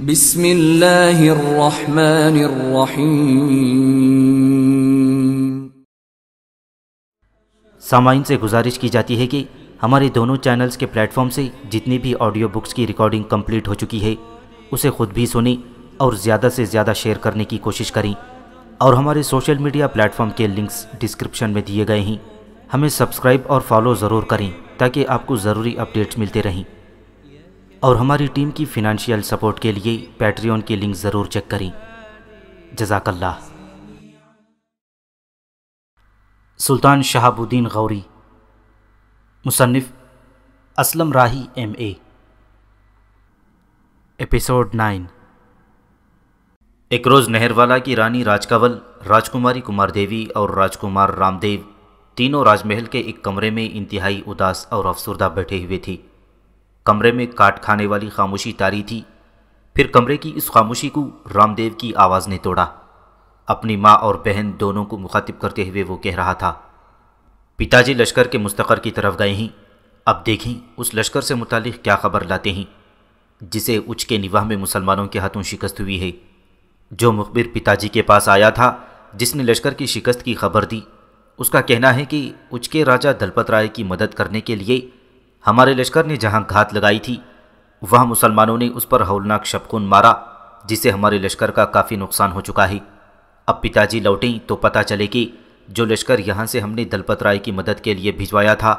बिस्मिल्लाहिर्रहमानिर्रहीम सामाइन से गुजारिश की जाती है कि हमारे दोनों चैनल्स के प्लेटफॉर्म से जितनी भी ऑडियो बुक्स की रिकॉर्डिंग कंप्लीट हो चुकी है उसे खुद भी सुनें और ज़्यादा से ज़्यादा शेयर करने की कोशिश करें और हमारे सोशल मीडिया प्लेटफॉर्म के लिंक्स डिस्क्रिप्शन में दिए गए हैं हमें सब्सक्राइब और फॉलो ज़रूर करें ताकि आपको ज़रूरी अपडेट्स मिलते रहें और हमारी टीम की फिनंशियल सपोर्ट के लिए पैट्रियन की लिंक ज़रूर चेक करें जजाकल्ला सुल्तान शहाबुद्दीन गौरी मुसनफ़ असलम राही एम एपिसोड नाइन एक रोज़ नहरवाला की रानी राजकवल राजकुमारी कुमार देवी और राजकुमार रामदेव तीनों राजमहल के एक कमरे में इंतहाई उदास और अफसरदा बैठे हुए थी कमरे में काट खाने वाली खामोशी तारी थी फिर कमरे की इस खामोशी को रामदेव की आवाज़ ने तोड़ा अपनी माँ और बहन दोनों को मुखातिब करते हुए वो कह रहा था पिताजी लश्कर के मुस्तकर की तरफ गए हैं अब देखें उस लश्कर से मुतल क्या खबर लाते हैं जिसे उच के निवाह में मुसलमानों के हाथों शिकस्त हुई है जो मुखबिर पिताजी के पास आया था जिसने लश्कर की शिकस्त की खबर दी उसका कहना है कि उच के राजा दलपत राय की मदद करने के लिए हमारे लश्कर ने जहां घात लगाई थी वहां मुसलमानों ने उस पर हौलनाक शपकुन मारा जिससे हमारे लश्कर का काफ़ी नुकसान हो चुका है अब पिताजी लौटें तो पता चले कि जो लश्कर यहाँ से हमने दलपत राय की मदद के लिए भिजवाया था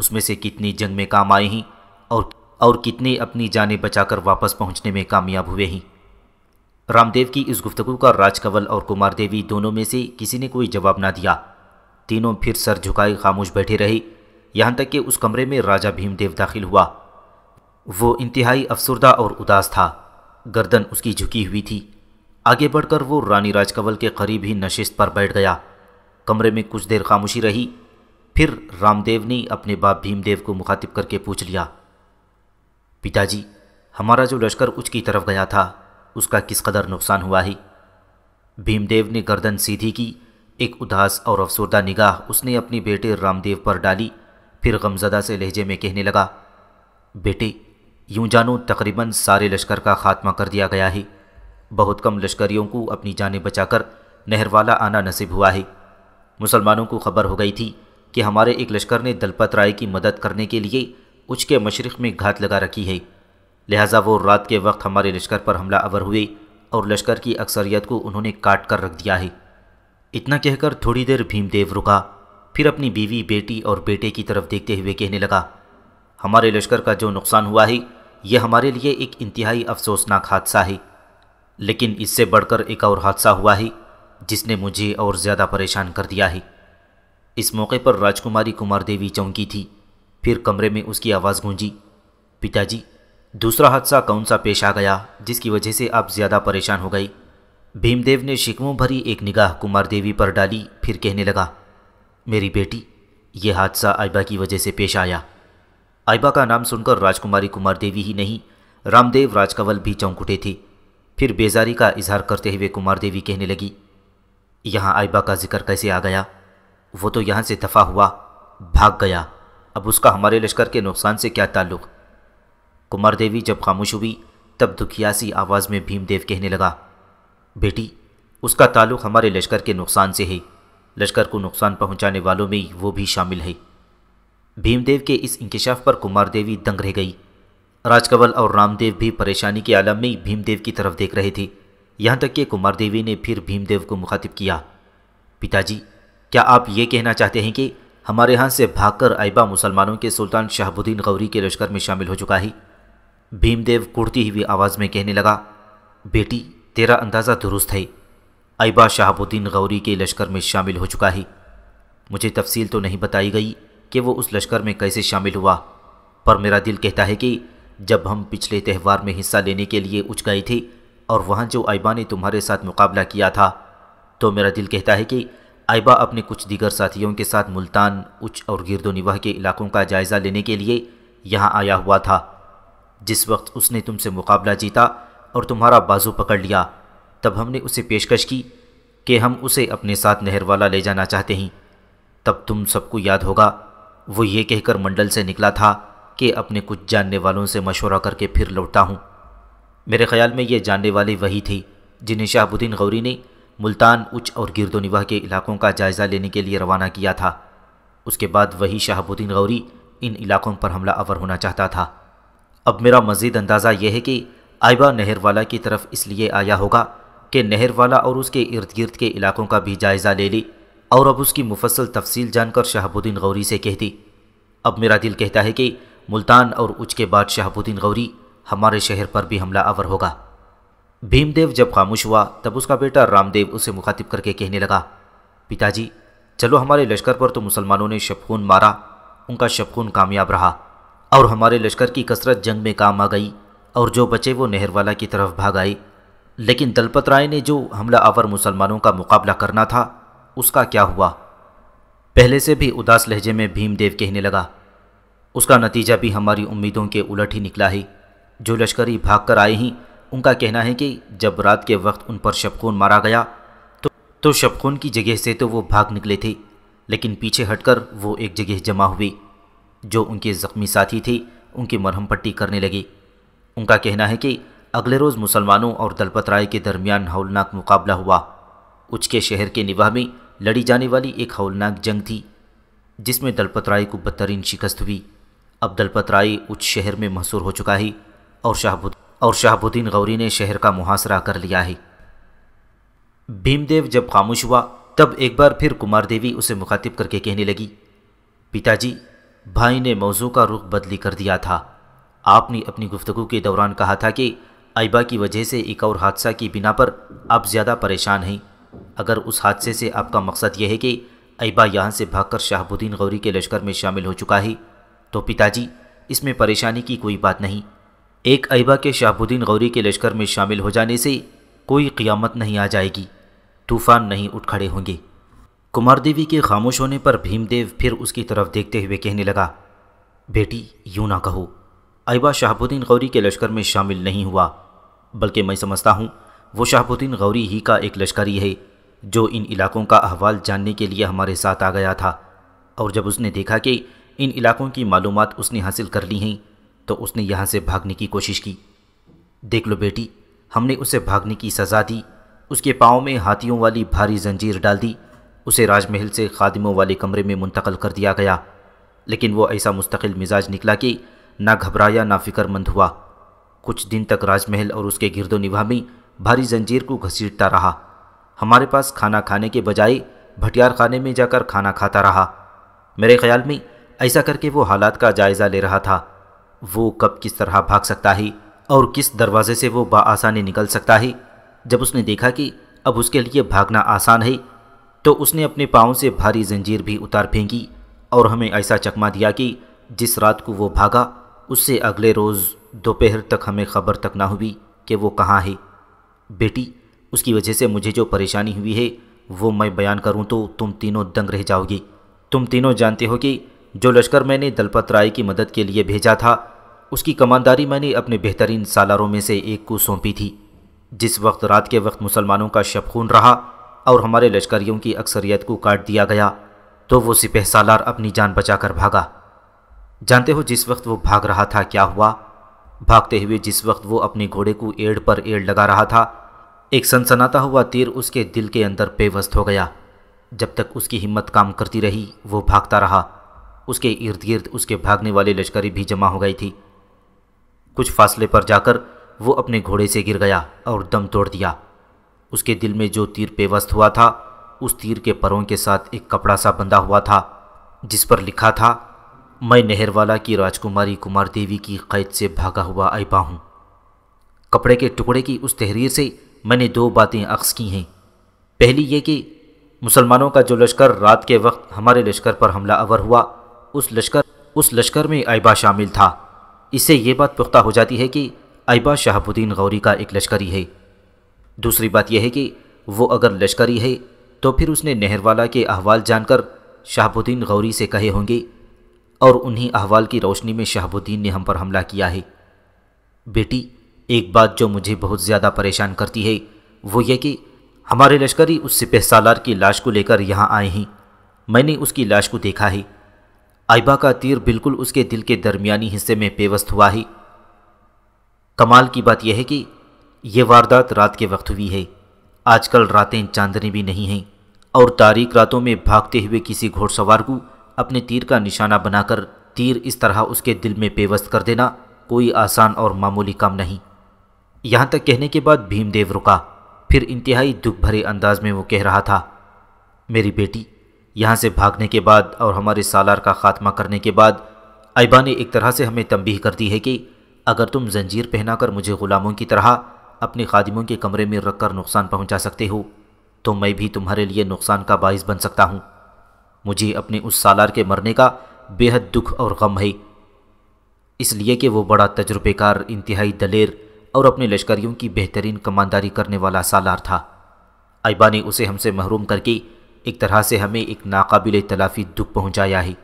उसमें से कितनी जंग में काम आए हैं और और कितने अपनी जानें बचाकर वापस पहुँचने में कामयाब हुए हैं रामदेव की इस गुफ्तगु का राजकंवल और कुमार देवी दोनों में से किसी ने कोई जवाब ना दिया तीनों फिर सर झुकाए खामोश बैठे रहे यहाँ तक कि उस कमरे में राजा भीमदेव दाखिल हुआ वो इंतहाई अफसरदा और उदास था गर्दन उसकी झुकी हुई थी आगे बढ़कर वो रानी राजकंवल के करीब ही नशिस्त पर बैठ गया कमरे में कुछ देर खामोशी रही फिर रामदेव ने अपने बाप भीमदेव को मुखातिब करके पूछ लिया पिताजी हमारा जो लश्कर उच्च की तरफ गया था उसका किस कदर नुकसान हुआ ही भीमदेव ने गर्दन सीधी की एक उदास और अफसरदा निगाह उसने अपने बेटे रामदेव पर डाली फिर गमजदा से लहजे में कहने लगा बेटे यूं जानो तकरीबन सारे लश्कर का खात्मा कर दिया गया है बहुत कम लश्करियों को अपनी बचा बचाकर नहरवाला आना नसीब हुआ है मुसलमानों को खबर हो गई थी कि हमारे एक लश्कर ने दलपत राय की मदद करने के लिए उसके मशरक़ में घात लगा रखी है लिहाजा वो रात के वक्त हमारे लश्कर पर हमला अवर हुए और लश्कर की अक्सरियत को उन्होंने काट कर रख दिया है इतना कहकर थोड़ी देर भीमदेव रुका फिर अपनी बीवी बेटी और बेटे की तरफ देखते हुए कहने लगा हमारे लश्कर का जो नुकसान हुआ है यह हमारे लिए एक इंतहाई अफसोसनाक हादसा है लेकिन इससे बढ़कर एक और हादसा हुआ है जिसने मुझे और ज़्यादा परेशान कर दिया है इस मौके पर राजकुमारी कुमार देवी चौंकी थी फिर कमरे में उसकी आवाज़ गूंजी पिताजी दूसरा हादसा कौन सा पेश आ गया जिसकी वजह से आप ज़्यादा परेशान हो गई भीमदेव ने शिकवों भरी एक निगाह कुमार देवी पर डाली फिर कहने लगा मेरी बेटी ये हादसा आइबा की वजह से पेश आया आइबा का नाम सुनकर राजकुमारी कुमार देवी ही नहीं रामदेव राजकवल भी चौंक उठे थे फिर बेजारी का इजहार करते हुए कुमार देवी कहने लगी यहाँ आइबा का जिक्र कैसे आ गया वो तो यहाँ से दफा हुआ भाग गया अब उसका हमारे लश्कर के नुकसान से क्या ताल्लुक कुमार देवी जब खामोश हुई तब दुखियासी आवाज़ में भीमदेव कहने लगा बेटी उसका ताल्लुक हमारे लश्कर के नुकसान से है लश्कर को नुकसान पहुंचाने वालों में वो भी शामिल है भीमदेव के इस इंकशाफ पर कुमार देवी दंग रह गई राजकवल और रामदेव भी परेशानी के आलम में भीमदेव की तरफ देख रहे थे यहाँ तक कि कुमार देवी ने फिर भीमदेव को मुखातिब किया पिताजी क्या आप ये कहना चाहते हैं कि हमारे यहाँ से भागकर आइबा मुसलमानों के सुल्तान शाहबुद्दीन गौरी के लश्कर में शामिल हो चुका है भीमदेव कुड़ती हुई आवाज़ में कहने लगा बेटी तेरा अंदाज़ा दुरुस्त है अयबा शहाबुद्दीन गौरी के लश्कर में शामिल हो चुका है मुझे तफसील तो नहीं बताई गई कि वो उस लश्कर में कैसे शामिल हुआ पर मेरा दिल कहता है कि जब हम पिछले त्यौहार में हिस्सा लेने के लिए उच गए थे और वहाँ जो आइबा ने तुम्हारे साथ मुकाबला किया था तो मेरा दिल कहता है कि आइबा अपने कुछ दीगर साथियों के साथ मुल्तान उच्च और गिरदो निवाह के इलाकों का जायज़ा लेने के लिए यहाँ आया हुआ था जिस वक्त उसने तुमसे मुकाबला जीता और तुम्हारा बाजू पकड़ लिया तब हमने उसे पेशकश की कि हम उसे अपने साथ नहरवाला ले जाना चाहते हैं तब तुम सबको याद होगा वो ये कहकर मंडल से निकला था कि अपने कुछ जानने वालों से मशवरा करके फिर लौटता हूँ मेरे ख्याल में ये जानने वाले वही थे जिन्हें शाहबुद्दीन गौरी ने मुल्तान उच्च और गिरदोनिवाह के इलाकों का जायज़ा लेने के लिए रवाना किया था उसके बाद वही शाहबुद्दीन गौरी इन इलाकों पर हमला अवर होना चाहता था अब मेरा मज़ीद अंदाज़ा यह है कि आयबा नहरवाला की तरफ इसलिए आया होगा कि नहरवाला और उसके इर्द गिर्द के इलाकों का भी जायज़ा ले ली और अब उसकी मुफसल तफसील जानकर शहाबुद्दीन गौरी से कह दी अब मेरा दिल कहता है कि मुल्तान और उच के बाद शहाबुद्दीन गौरी हमारे शहर पर भी हमला आवर होगा भीमदेव जब खामोश हुआ तब उसका बेटा रामदेव उसे मुखातिब करके कहने लगा पिताजी चलो हमारे लश्कर पर तो मुसलमानों ने शबखून मारा उनका शबखून कामयाब रहा और हमारे लश्कर की कसरत जंग में काम आ गई और जो बचे वो नहरवाला की तरफ भाग आए लेकिन दलपत राय ने जो हमला आवर मुसलमानों का मुकाबला करना था उसका क्या हुआ पहले से भी उदास लहजे में भीमदेव कहने लगा उसका नतीजा भी हमारी उम्मीदों के उलट ही निकला ही जो लश्करी भाग कर आए ही उनका कहना है कि जब रात के वक्त उन पर शबखून मारा गया तो तो शबखून की जगह से तो वो भाग निकले थे लेकिन पीछे हटकर वो एक जगह जमा हुई जो उनके ज़ख्मी साथी थे उनकी मरहम पट्टी करने लगी उनका कहना है कि अगले रोज़ मुसलमानों और दलपत राय के दरमियान हौलनाक मुकाबला हुआ उचके शहर के निवाह में लड़ी जाने वाली एक हौलनाक जंग थी जिसमें दलपत राय को बदतरीन शिकस्त हुई अब दलपत राय उच्च शहर में महसूर हो चुका है और शाहबुद और शाहबुद्दीन गौरी ने शहर का मुहासरा कर लिया है भीमदेव जब खामोश हुआ तब एक बार फिर कुमार देवी उसे मुखातिब करके कहने लगी पिताजी भाई ने मौजू का रुख बदली कर दिया था आपने अपनी गुफ्तगु के दौरान कहा था कि अयबा की वजह से एक और हादसा की बिना पर आप ज़्यादा परेशान हैं अगर उस हादसे से आपका मकसद यह है कि अयबा यहाँ से भागकर शाहबुद्दीन गौरी के लश्कर में शामिल हो चुका है तो पिताजी इसमें परेशानी की कोई बात नहीं एक अयबा के शाहबुद्दीन गौरी के लश्कर में शामिल हो जाने से कोई क़ियामत नहीं आ जाएगी तूफ़ान नहीं उठ खड़े होंगे कुमार देवी के खामोश होने पर भीमदेव फिर उसकी तरफ देखते हुए कहने लगा बेटी यूँ ना कहो अयबा शाहबुद्दीन गौरी के लश्कर में शामिल नहीं हुआ बल्कि मैं समझता हूँ वो शाहबुद्दीन गौरी ही का एक लश्करी है जो इन इलाकों का अहवाल जानने के लिए हमारे साथ आ गया था और जब उसने देखा कि इन इलाकों की मालूम उसने हासिल कर ली हैं तो उसने यहाँ से भागने की कोशिश की देख लो बेटी हमने उसे भागने की सज़ा दी उसके पाँव में हाथियों वाली भारी जंजीर डाल दी उसे राजमहल से खादिमों वाले कमरे में मुंतकल कर दिया गया लेकिन वो ऐसा मुस्तकिल मिजाज निकला कि ना घबराया ना फिक्रमंद हुआ कुछ दिन तक राजमहल और उसके गिरदो निभा में भारी जंजीर को घसीटता रहा हमारे पास खाना खाने के बजाय भटियार खाने में जाकर खाना खाता रहा मेरे ख्याल में ऐसा करके वो हालात का जायज़ा ले रहा था वो कब किस तरह भाग सकता है और किस दरवाजे से वो बासानी निकल सकता है जब उसने देखा कि अब उसके लिए भागना आसान है तो उसने अपने पाँव से भारी जंजीर भी उतार फेंकी और हमें ऐसा चकमा दिया कि जिस रात को वो भागा उससे अगले रोज़ दोपहर तक हमें खबर तक ना हुई कि वो कहाँ है बेटी उसकी वजह से मुझे जो परेशानी हुई है वो मैं बयान करूँ तो तुम तीनों दंग रह जाओगे तुम तीनों जानते हो कि जो लश्कर मैंने दलपत राय की मदद के लिए भेजा था उसकी कमानदारी मैंने अपने बेहतरीन सालारों में से एक को सौंपी थी जिस वक्त रात के वक्त मुसलमानों का शब खून रहा और हमारे लश्करियों की अक्सरियत को काट दिया गया तो वो सिपह सालार अपनी जान बचाकर भागा जानते हो जिस वक्त वो भाग रहा था क्या हुआ भागते हुए जिस वक्त वो अपने घोड़े को एड़ पर एड़ लगा रहा था एक सनसनाता हुआ तीर उसके दिल के अंदर बेवस्त हो गया जब तक उसकी हिम्मत काम करती रही वो भागता रहा उसके इर्द गिर्द उसके भागने वाले लश्करी भी जमा हो गई थी कुछ फासले पर जाकर वो अपने घोड़े से गिर गया और दम तोड़ दिया उसके दिल में जो तीर पेवस्त हुआ था उस तीर के परों के साथ एक कपड़ा सा बंधा हुआ था जिस पर लिखा था मैं नहरवाला की राजकुमारी कुमार देवी की कैद से भागा हुआ आईपा हूँ कपड़े के टुकड़े की उस तहरीर से मैंने दो बातें अक्स की हैं पहली ये कि मुसलमानों का जो लश्कर रात के वक्त हमारे लश्कर पर हमला अवर हुआ उस लश्कर उस लश्कर में आइबा शामिल था इससे ये बात पुख्ता हो जाती है कि आइबा शाहबुद्दीन गौरी का एक लश्करी है दूसरी बात यह है कि वो अगर लश्करी है तो फिर उसने नहरवाला के अहवाल जानकर शहाबुद्दीन गौरी से कहे होंगे और उन्हीं अहवाल की रोशनी में शहाबुद्दीन ने हम पर हमला किया है बेटी एक बात जो मुझे बहुत ज़्यादा परेशान करती है वो ये कि हमारे लश्करी उस सिपह सालार की लाश को लेकर यहाँ आए हैं मैंने उसकी लाश को देखा है आइबा का तीर बिल्कुल उसके दिल के दरमियानी हिस्से में पेवस्त हुआ है कमाल की बात यह है कि यह वारदात रात के वक्त हुई है आजकल रातें चांदनी भी नहीं हैं और तारीख रातों में भागते हुए किसी घोड़सवार को अपने तीर का निशाना बनाकर तीर इस तरह उसके दिल में पेवस्त कर देना कोई आसान और मामूली काम नहीं यहाँ तक कहने के बाद भीमदेव रुका फिर इंतहाई दुख भरे अंदाज में वो कह रहा था मेरी बेटी यहाँ से भागने के बाद और हमारे सालार का खात्मा करने के बाद अयबा ने एक तरह से हमें तंबीह कर दी है कि अगर तुम जंजीर पहनाकर मुझे ग़ुलामों की तरह अपने खादिमों के कमरे में रखकर नुकसान पहुंचा सकते हो तो मैं भी तुम्हारे लिए नुकसान का बाइस बन सकता हूँ मुझे अपने उस सालार के मरने का बेहद दुख और गम है इसलिए कि वो बड़ा तजुर्बेकार इंतहाई दलेर और अपने लश्करियों की बेहतरीन कमानदारी करने वाला सालार था अयबा ने उसे हमसे महरूम करके एक तरह से हमें एक नाकाबिल तलाफी दुख पहुंचाया है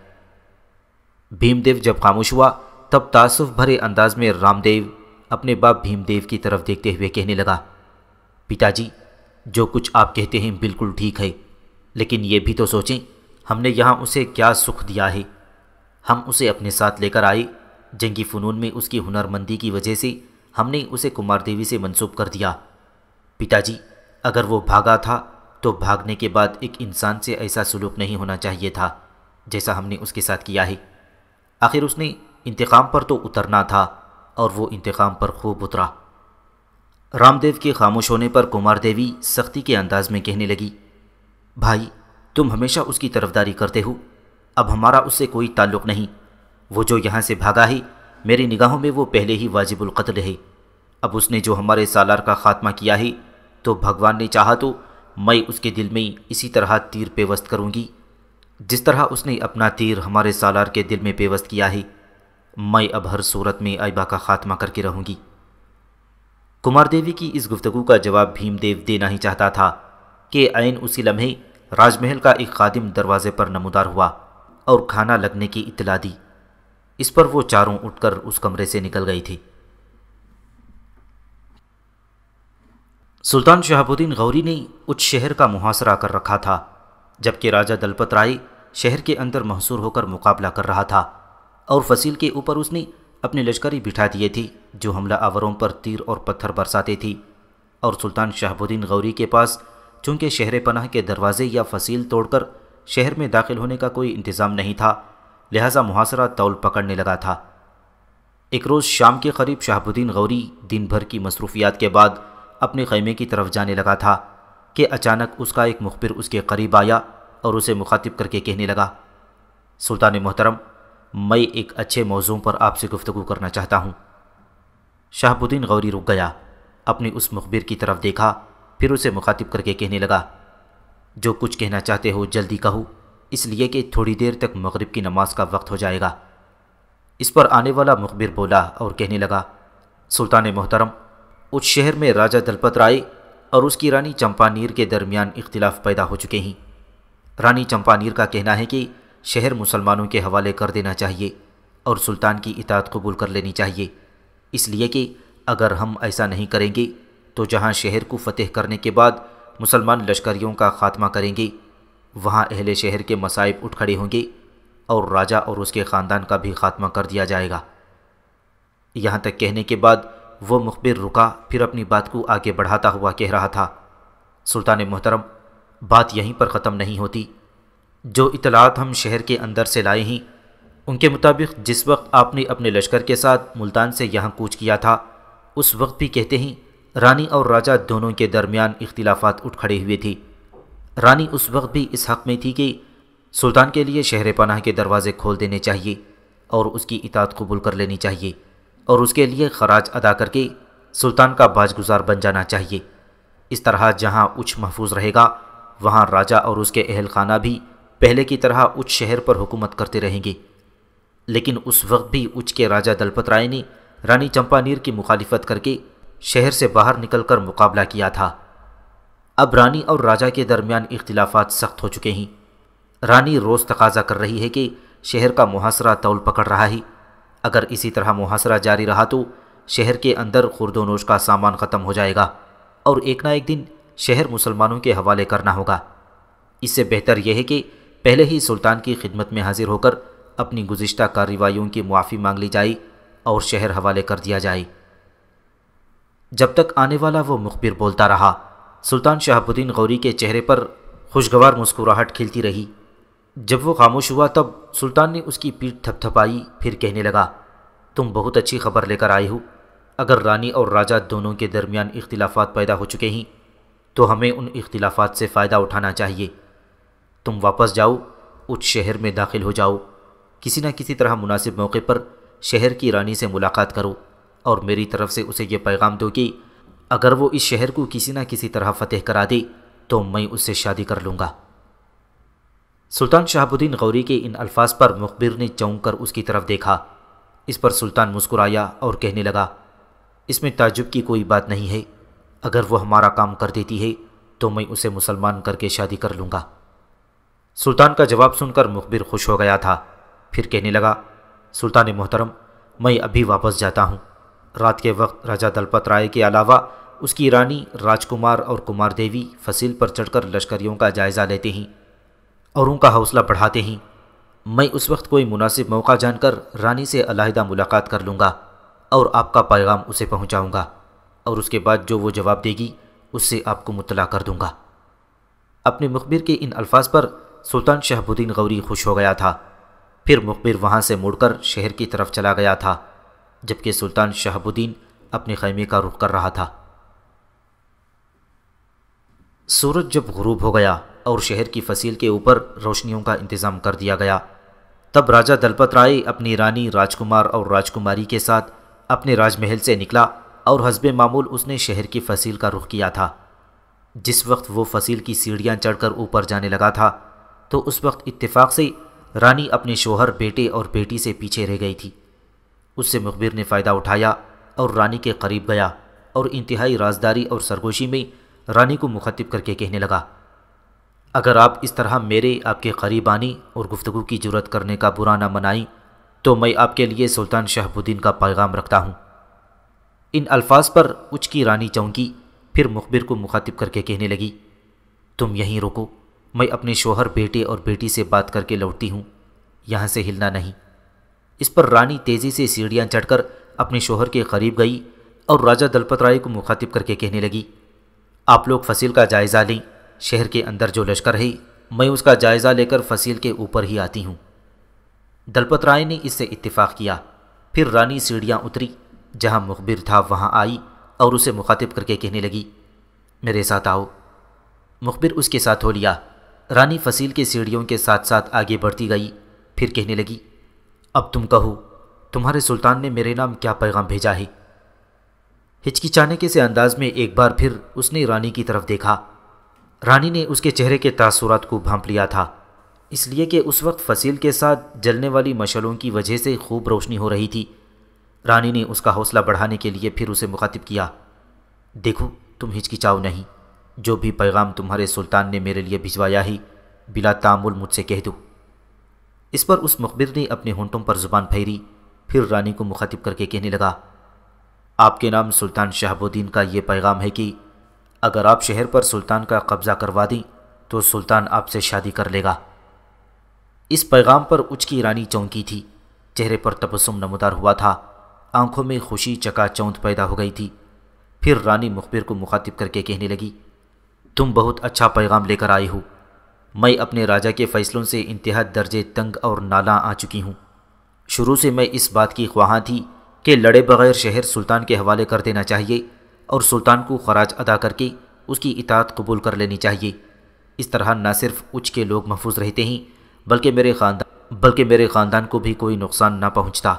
भीमदेव जब खामोश हुआ तब तासुफ भरे अंदाज में रामदेव अपने बाप भीमदेव की तरफ देखते हुए कहने लगा पिताजी जो कुछ आप कहते हैं बिल्कुल ठीक है लेकिन ये भी तो सोचें हमने यहाँ उसे क्या सुख दिया है हम उसे अपने साथ लेकर आए जंगी फ़नून में उसकी हुनरमंदी की वजह से हमने उसे कुमार देवी से मंसूब कर दिया पिताजी अगर वो भागा था तो भागने के बाद एक इंसान से ऐसा सलूक नहीं होना चाहिए था जैसा हमने उसके साथ किया है आखिर उसने इंतकाम पर तो उतरना था और वो इंतकाम पर खूब उतरा रामदेव के खामोश होने पर कुमार देवी सख्ती के अंदाज में कहने लगी भाई तुम हमेशा उसकी तरफदारी करते हो अब हमारा उससे कोई ताल्लुक नहीं वो जो यहाँ से भागा है मेरी निगाहों में वो पहले ही वाजिबुल कत्ल है अब उसने जो हमारे सालार का खात्मा किया है तो भगवान ने चाहा तो मैं उसके दिल में इसी तरह तीर पेवस्त करूँगी जिस तरह उसने अपना तीर हमारे सालार के दिल में पेवस्त किया है मैं अब हर सूरत में आयबा का खात्मा करके रहूँगी कुमार देवी की इस गुफ्तगु का जवाब भीमदेव देना ही चाहता था कि आयन उसी लम्हे राजमहल का एक खादिम दरवाजे पर नमोदार हुआ और खाना लगने की इतला दी इस पर वो चारों उठकर उस कमरे से निकल गई थी सुल्तान शहाबुद्दीन गौरी ने उस शहर का मुहासरा कर रखा था जबकि राजा दलपत राय शहर के अंदर महसूर होकर मुकाबला कर रहा था और फसील के ऊपर उसने अपने लश्करी बिठा दिए थी जो हमला आवरों पर तीर और पत्थर बरसाते थी और सुल्तान शहाबुद्दीन गौरी के पास चूँकि शहर पनाह के दरवाजे या फसील तोड़कर शहर में दाखिल होने का कोई इंतज़ाम नहीं था लिहाजा मुहासरा तौल पकड़ने लगा था एक रोज़ शाम के करीब शाहबुद्दीन गौरी दिन भर की मसरूफियात के बाद अपने खैमे की तरफ जाने लगा था कि अचानक उसका एक मुखबिर उसके करीब आया और उसे मुखातिब करके कहने लगा सुल्तान मोहतरम मैं एक अच्छे मौजू पर आपसे गुफ्तु करना चाहता हूँ शाहबुद्दीन गौरी रुक गया अपने उस मुखबिर की तरफ देखा फिर उसे मुखातिब करके कहने लगा जो कुछ कहना चाहते हो जल्दी कहो इसलिए कि थोड़ी देर तक मगरिब की नमाज का वक्त हो जाएगा इस पर आने वाला मुखबिर बोला और कहने लगा सुल्तान मोहतरम उस शहर में राजा दलपत राय और उसकी रानी चंपानीर के दरमियान इख्तिलाफ पैदा हो चुके हैं रानी चंपानीर का कहना है कि शहर मुसलमानों के हवाले कर देना चाहिए और सुल्तान की इतात कबूल कर लेनी चाहिए इसलिए कि अगर हम ऐसा नहीं करेंगे तो जहाँ शहर को फतेह करने के बाद मुसलमान लश्करियों का खात्मा करेंगे वहाँ अहले शहर के मसाइब उठ खड़े होंगे और राजा और उसके ख़ानदान का भी खात्मा कर दिया जाएगा यहाँ तक कहने के बाद वो मुखबिर रुका फिर अपनी बात को आगे बढ़ाता हुआ कह रहा था सुल्तान मोहतरम बात यहीं पर ख़त्म नहीं होती जो इतलात हम शहर के अंदर से लाए हैं उनके मुताबिक जिस वक्त आपने अपने लश्कर के साथ मुल्तान से यहाँ कूच किया था उस वक्त भी कहते हैं रानी और राजा दोनों के दरमियान इख्तिलाफात उठ खड़े हुए थे रानी उस वक्त भी इस हक़ में थी कि सुल्तान के लिए शहर पनाह के दरवाज़े खोल देने चाहिए और उसकी इतात कबूल कर लेनी चाहिए और उसके लिए खराज अदा करके सुल्तान का बाजगुजार बन जाना चाहिए इस तरह जहाँ उच्च महफूज रहेगा वहाँ राजा और उसके अहल खाना भी पहले की तरह उच्च शहर पर हुकूमत करते रहेंगे लेकिन उस वक्त भी उच्च के राजा दलपत राय ने रानी चंपानीर की मुखालिफत करके शहर से बाहर निकलकर मुकाबला किया था अब रानी और राजा के दरमियान इख्तिलाफात सख्त हो चुके हैं रानी रोज़ तकाजा कर रही है कि शहर का मुहासरा तौल पकड़ रहा है अगर इसी तरह मुहासरा जारी रहा तो शहर के अंदर खुरदोनोश का सामान ख़त्म हो जाएगा और एक ना एक दिन शहर मुसलमानों के हवाले करना होगा इससे बेहतर यह है कि पहले ही सुल्तान की खिदमत में हाजिर होकर अपनी गुज्त कार्रवाइयों की मुआफ़ी मांग ली जाए और शहर हवाले कर दिया जाए जब तक आने वाला वो मुखबिर बोलता रहा सुल्तान शहाबुद्दीन गौरी के चेहरे पर खुशगवार मुस्कुराहट खिलती रही जब वो खामोश हुआ तब सुल्तान ने उसकी पीठ थपथपाई फिर कहने लगा तुम बहुत अच्छी खबर लेकर आए हो अगर रानी और राजा दोनों के दरमियान इख्तिलाफात पैदा हो चुके हैं तो हमें उन इख्तिलाफात से फ़ायदा उठाना चाहिए तुम वापस जाओ उस शहर में दाखिल हो जाओ किसी न किसी तरह मुनासिब मौके पर शहर की रानी से मुलाकात करो और मेरी तरफ से उसे यह पैगाम दो कि अगर वो इस शहर को किसी ना किसी तरह फतेह करा दे तो मैं उससे शादी कर लूँगा सुल्तान शहाबुद्दीन गौरी के इन अल्फाज पर मुखबिर ने चौंक कर उसकी तरफ देखा इस पर सुल्तान मुस्कुराया और कहने लगा इसमें ताजुब की कोई बात नहीं है अगर वह हमारा काम कर देती है तो मैं उसे मुसलमान करके शादी कर लूँगा सुल्तान का जवाब सुनकर मुखबिर खुश हो गया था फिर कहने लगा सुल्तान मोहतरम मैं अभी वापस जाता हूँ रात के वक्त राजा दलपत राय के अलावा उसकी रानी राजकुमार और कुमार देवी फसील पर चढ़कर लश्करियों का जायज़ा लेते हैं और उनका हौसला बढ़ाते हैं मैं उस वक्त कोई मुनासिब मौका जानकर रानी से अलहदा मुलाकात कर लूँगा और आपका पैगाम उसे पहुँचाऊँगा और उसके बाद जो वो जवाब देगी उससे आपको मुतला कर दूँगा अपने मुखबिर के इन अल्फाज पर सुल्तान शहबुद्दीन गौरी खुश हो गया था फिर मुखबिर वहाँ से मुड़कर शहर की तरफ चला गया था जबकि सुल्तान शहाबुद्दीन अपने खैमे का रुख कर रहा था सूरज जब गुरूब हो गया और शहर की फसील के ऊपर रोशनियों का इंतज़ाम कर दिया गया तब राजा दलपत राय अपनी रानी राजकुमार और राजकुमारी के साथ अपने राजमहल से निकला और हसब मामूल उसने शहर की फसील का रुख किया था जिस वक्त वो फसील की सीढ़ियाँ चढ़कर ऊपर जाने लगा था तो उस वक्त इत्तेफाक से रानी अपने शोहर बेटे और बेटी से पीछे रह गई थी उससे मुखबिर ने फ़ायदा उठाया और रानी के करीब गया और इंतहाई राजदारी और सरगोशी में रानी को मुखातिब करके कहने लगा अगर आप इस तरह मेरे आपके करीब आने और गुफ्तु की जरूरत करने का बुराना मनाई तो मैं आपके लिए सुल्तान शहबुद्दीन का पैगाम रखता हूँ इन अल्फाज पर उच की रानी चौंकी फिर मुखबिर को मुखातिब करके कहने लगी तुम यहीं रुको मैं अपने शोहर बेटे और बेटी से बात करके लौटती हूँ यहाँ से हिलना नहीं इस पर रानी तेजी से सीढ़ियाँ चढ़कर अपने शोहर के करीब गई और राजा दलपत राय को मुखातिब करके कहने लगी आप लोग फसील का जायज़ा लें शहर के अंदर जो लश्कर है मैं उसका जायज़ा लेकर फसील के ऊपर ही आती हूँ दलपत राय ने इससे इत्तेफाक किया फिर रानी सीढ़ियाँ उतरी जहाँ मुखबिर था वहाँ आई और उसे मुखातिब करके कहने लगी मेरे साथ आओ मुखबिर उसके साथ हो लिया रानी फसील के सीढ़ियों के साथ साथ आगे बढ़ती गई फिर कहने लगी अब तुम कहो तुम्हारे सुल्तान ने मेरे नाम क्या पैगाम भेजा है हिचकिचाने के से अंदाज में एक बार फिर उसने रानी की तरफ देखा रानी ने उसके चेहरे के तासुरात को भांप लिया था इसलिए कि उस वक्त फसील के साथ जलने वाली मशलों की वजह से खूब रोशनी हो रही थी रानी ने उसका हौसला बढ़ाने के लिए फिर उसे मुखातिब किया देखो तुम हिचकिचाओ नहीं जो भी पैगाम तुम्हारे सुल्तान ने मेरे लिए भिजवाया ही बिला तामुल मुझसे कह दूँ इस पर उस मुखबिर ने अपने होंटों पर जुबान फेरी फिर रानी को मुखातिब करके कहने लगा आपके नाम सुल्तान शहाबुद्दीन का ये पैगाम है कि अगर आप शहर पर सुल्तान का कब्ज़ा करवा दें तो सुल्तान आपसे शादी कर लेगा इस पैगाम पर उचकी रानी चौंकी थी चेहरे पर तबसुम नमदार हुआ था आंखों में खुशी चकाचौंध पैदा हो गई थी फिर रानी मुखबिर को मुखातिब करके कहने लगी तुम बहुत अच्छा पैगाम लेकर आए हो मैं अपने राजा के फ़ैसलों से इंतहा दर्जे तंग और नाला आ चुकी हूँ शुरू से मैं इस बात की ख्वाह थी कि लड़े बगैर शहर सुल्तान के हवाले कर देना चाहिए और सुल्तान को खराज अदा करके उसकी इतात कबूल कर लेनी चाहिए इस तरह न सिर्फ उच्च के लोग महफूज रहते हैं बल्कि मेरे ख़ानदान बल्कि मेरे ख़ानदान को भी कोई नुकसान ना पहुँचता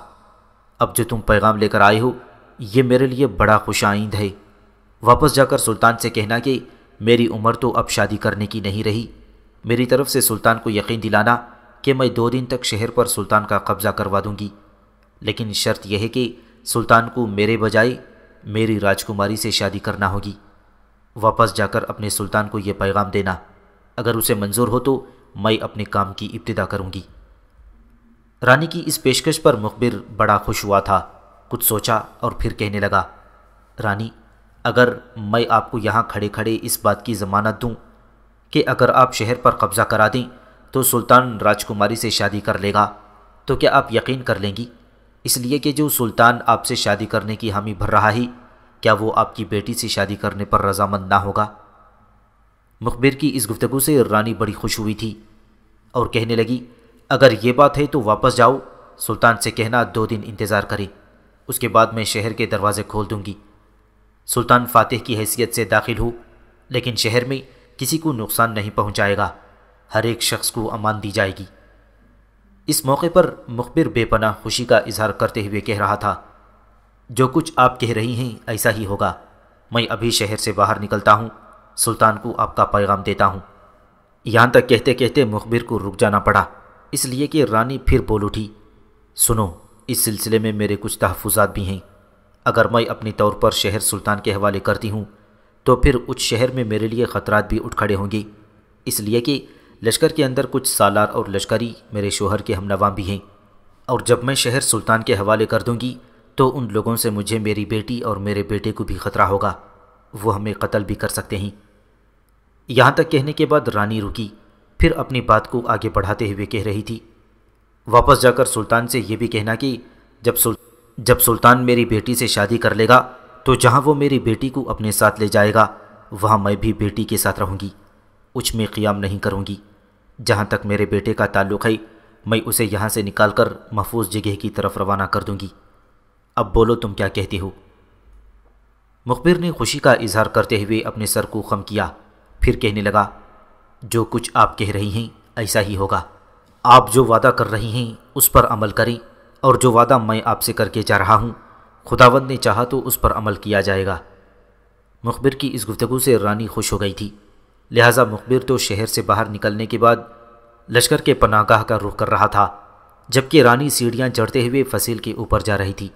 अब जो तुम पैगाम लेकर आए हो ये मेरे लिए बड़ा खुश आइंद है वापस जाकर सुल्तान से कहना कि मेरी उम्र तो अब शादी करने की नहीं रही मेरी तरफ से सुल्तान को यकीन दिलाना कि मैं दो दिन तक शहर पर सुल्तान का कब्ज़ा करवा दूंगी लेकिन शर्त यह है कि सुल्तान को मेरे बजाय मेरी राजकुमारी से शादी करना होगी वापस जाकर अपने सुल्तान को यह पैगाम देना अगर उसे मंजूर हो तो मैं अपने काम की इब्तदा करूंगी रानी की इस पेशकश पर मुखबिर बड़ा खुश हुआ था कुछ सोचा और फिर कहने लगा रानी अगर मैं आपको यहाँ खड़े खड़े इस बात की ज़मानत दूँ कि अगर आप शहर पर कब्ज़ा करा दें तो सुल्तान राजकुमारी से शादी कर लेगा तो क्या आप यकीन कर लेंगी इसलिए कि जो सुल्तान आपसे शादी करने की हामी भर रहा ही क्या वो आपकी बेटी से शादी करने पर रजामंद ना होगा मुखबिर की इस गुफ्तगु से रानी बड़ी खुश हुई थी और कहने लगी अगर ये बात है तो वापस जाओ सुल्तान से कहना दो दिन इंतज़ार करें उसके बाद मैं शहर के दरवाज़े खोल दूंगी सुल्तान फ़ातिह की हैसियत से दाखिल हो लेकिन शहर में किसी को नुकसान नहीं पहुंचाएगा हर एक शख्स को अमान दी जाएगी इस मौके पर मुखबिर बेपना खुशी का इजहार करते हुए कह रहा था जो कुछ आप कह रही हैं ऐसा ही होगा मैं अभी शहर से बाहर निकलता हूँ सुल्तान को आपका पैगाम देता हूँ यहाँ तक कहते कहते मुखबिर को रुक जाना पड़ा इसलिए कि रानी फिर बोल उठी सुनो इस सिलसिले में मेरे कुछ तहफात भी हैं अगर मैं अपने तौर पर शहर सुल्तान के हवाले करती हूँ तो फिर उस शहर में मेरे लिए ख़तरात भी उठ खड़े होंगे इसलिए कि लश्कर के अंदर कुछ सालार और लश्करी मेरे शोहर के हमनवा भी हैं और जब मैं शहर सुल्तान के हवाले कर दूंगी तो उन लोगों से मुझे मेरी बेटी और मेरे बेटे को भी ख़तरा होगा वो हमें कत्ल भी कर सकते हैं यहाँ तक कहने के बाद रानी रुकी फिर अपनी बात को आगे बढ़ाते हुए कह रही थी वापस जाकर सुल्तान से ये भी कहना कि जब सुल जब सुल्तान मेरी बेटी से शादी कर लेगा तो जहाँ वो मेरी बेटी को अपने साथ ले जाएगा वहाँ मैं भी बेटी के साथ रहूँगी कुछ में क़ियाम नहीं करूँगी जहाँ तक मेरे बेटे का ताल्लुक़ है मैं उसे यहाँ से निकाल कर महफूज जगह की तरफ रवाना कर दूँगी अब बोलो तुम क्या कहती हो मुखबिर ने खुशी का इजहार करते हुए अपने सर को खम किया फिर कहने लगा जो कुछ आप कह रही हैं ऐसा ही होगा आप जो वादा कर रही हैं उस पर अमल करें और जो वादा मैं आपसे करके जा रहा हूँ खुदावंद ने चाहा तो उस पर अमल किया जाएगा मुखबिर की इस गुफ्तु से रानी खुश हो गई थी लिहाजा मुखबिर तो शहर से बाहर निकलने के बाद लश्कर के पनागाह का रुख कर रहा था जबकि रानी सीढ़ियाँ चढ़ते हुए फसील के ऊपर जा रही थी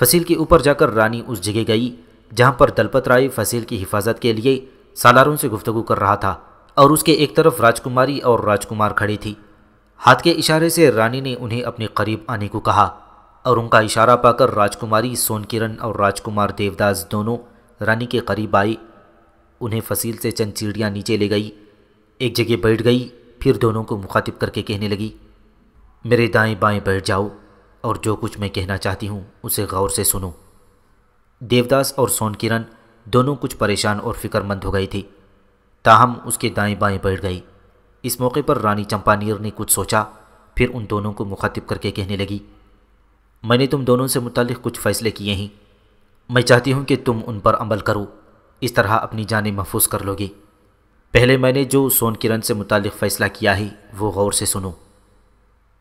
फसील के ऊपर जाकर रानी उस जगह गई जहाँ पर दलपत राय फसील की हिफाजत के लिए सालारों से गुफ्तु कर रहा था और उसके एक तरफ राजकुमारी और राजकुमार खड़ी थी हाथ के इशारे से रानी ने उन्हें अपने करीब आने को कहा और उनका इशारा पाकर राजकुमारी सोनकिरण और राजकुमार देवदास दोनों रानी के करीब आई उन्हें फसील से चंद चिड़ियाँ नीचे ले गई एक जगह बैठ गई फिर दोनों को मुखातिब करके कहने लगी मेरे दाएं बाएं बैठ जाओ और जो कुछ मैं कहना चाहती हूँ उसे गौर से सुनो देवदास और सोनकिरण दोनों कुछ परेशान और फिक्रमंद हो गई थी ताहम उसके दाएं बाएं बैठ गई इस मौके पर रानी चंपानीर ने कुछ सोचा फिर उन दोनों को मुखातिब करके कहने लगी मैंने तुम दोनों से मुतल कुछ फ़ैसले किए हैं मैं चाहती हूँ कि तुम उन पर अमल करो इस तरह अपनी जानें महफूज कर लोगे पहले मैंने जो सोन किरण से मुतल फ़ैसला किया है वो गौर से सुनो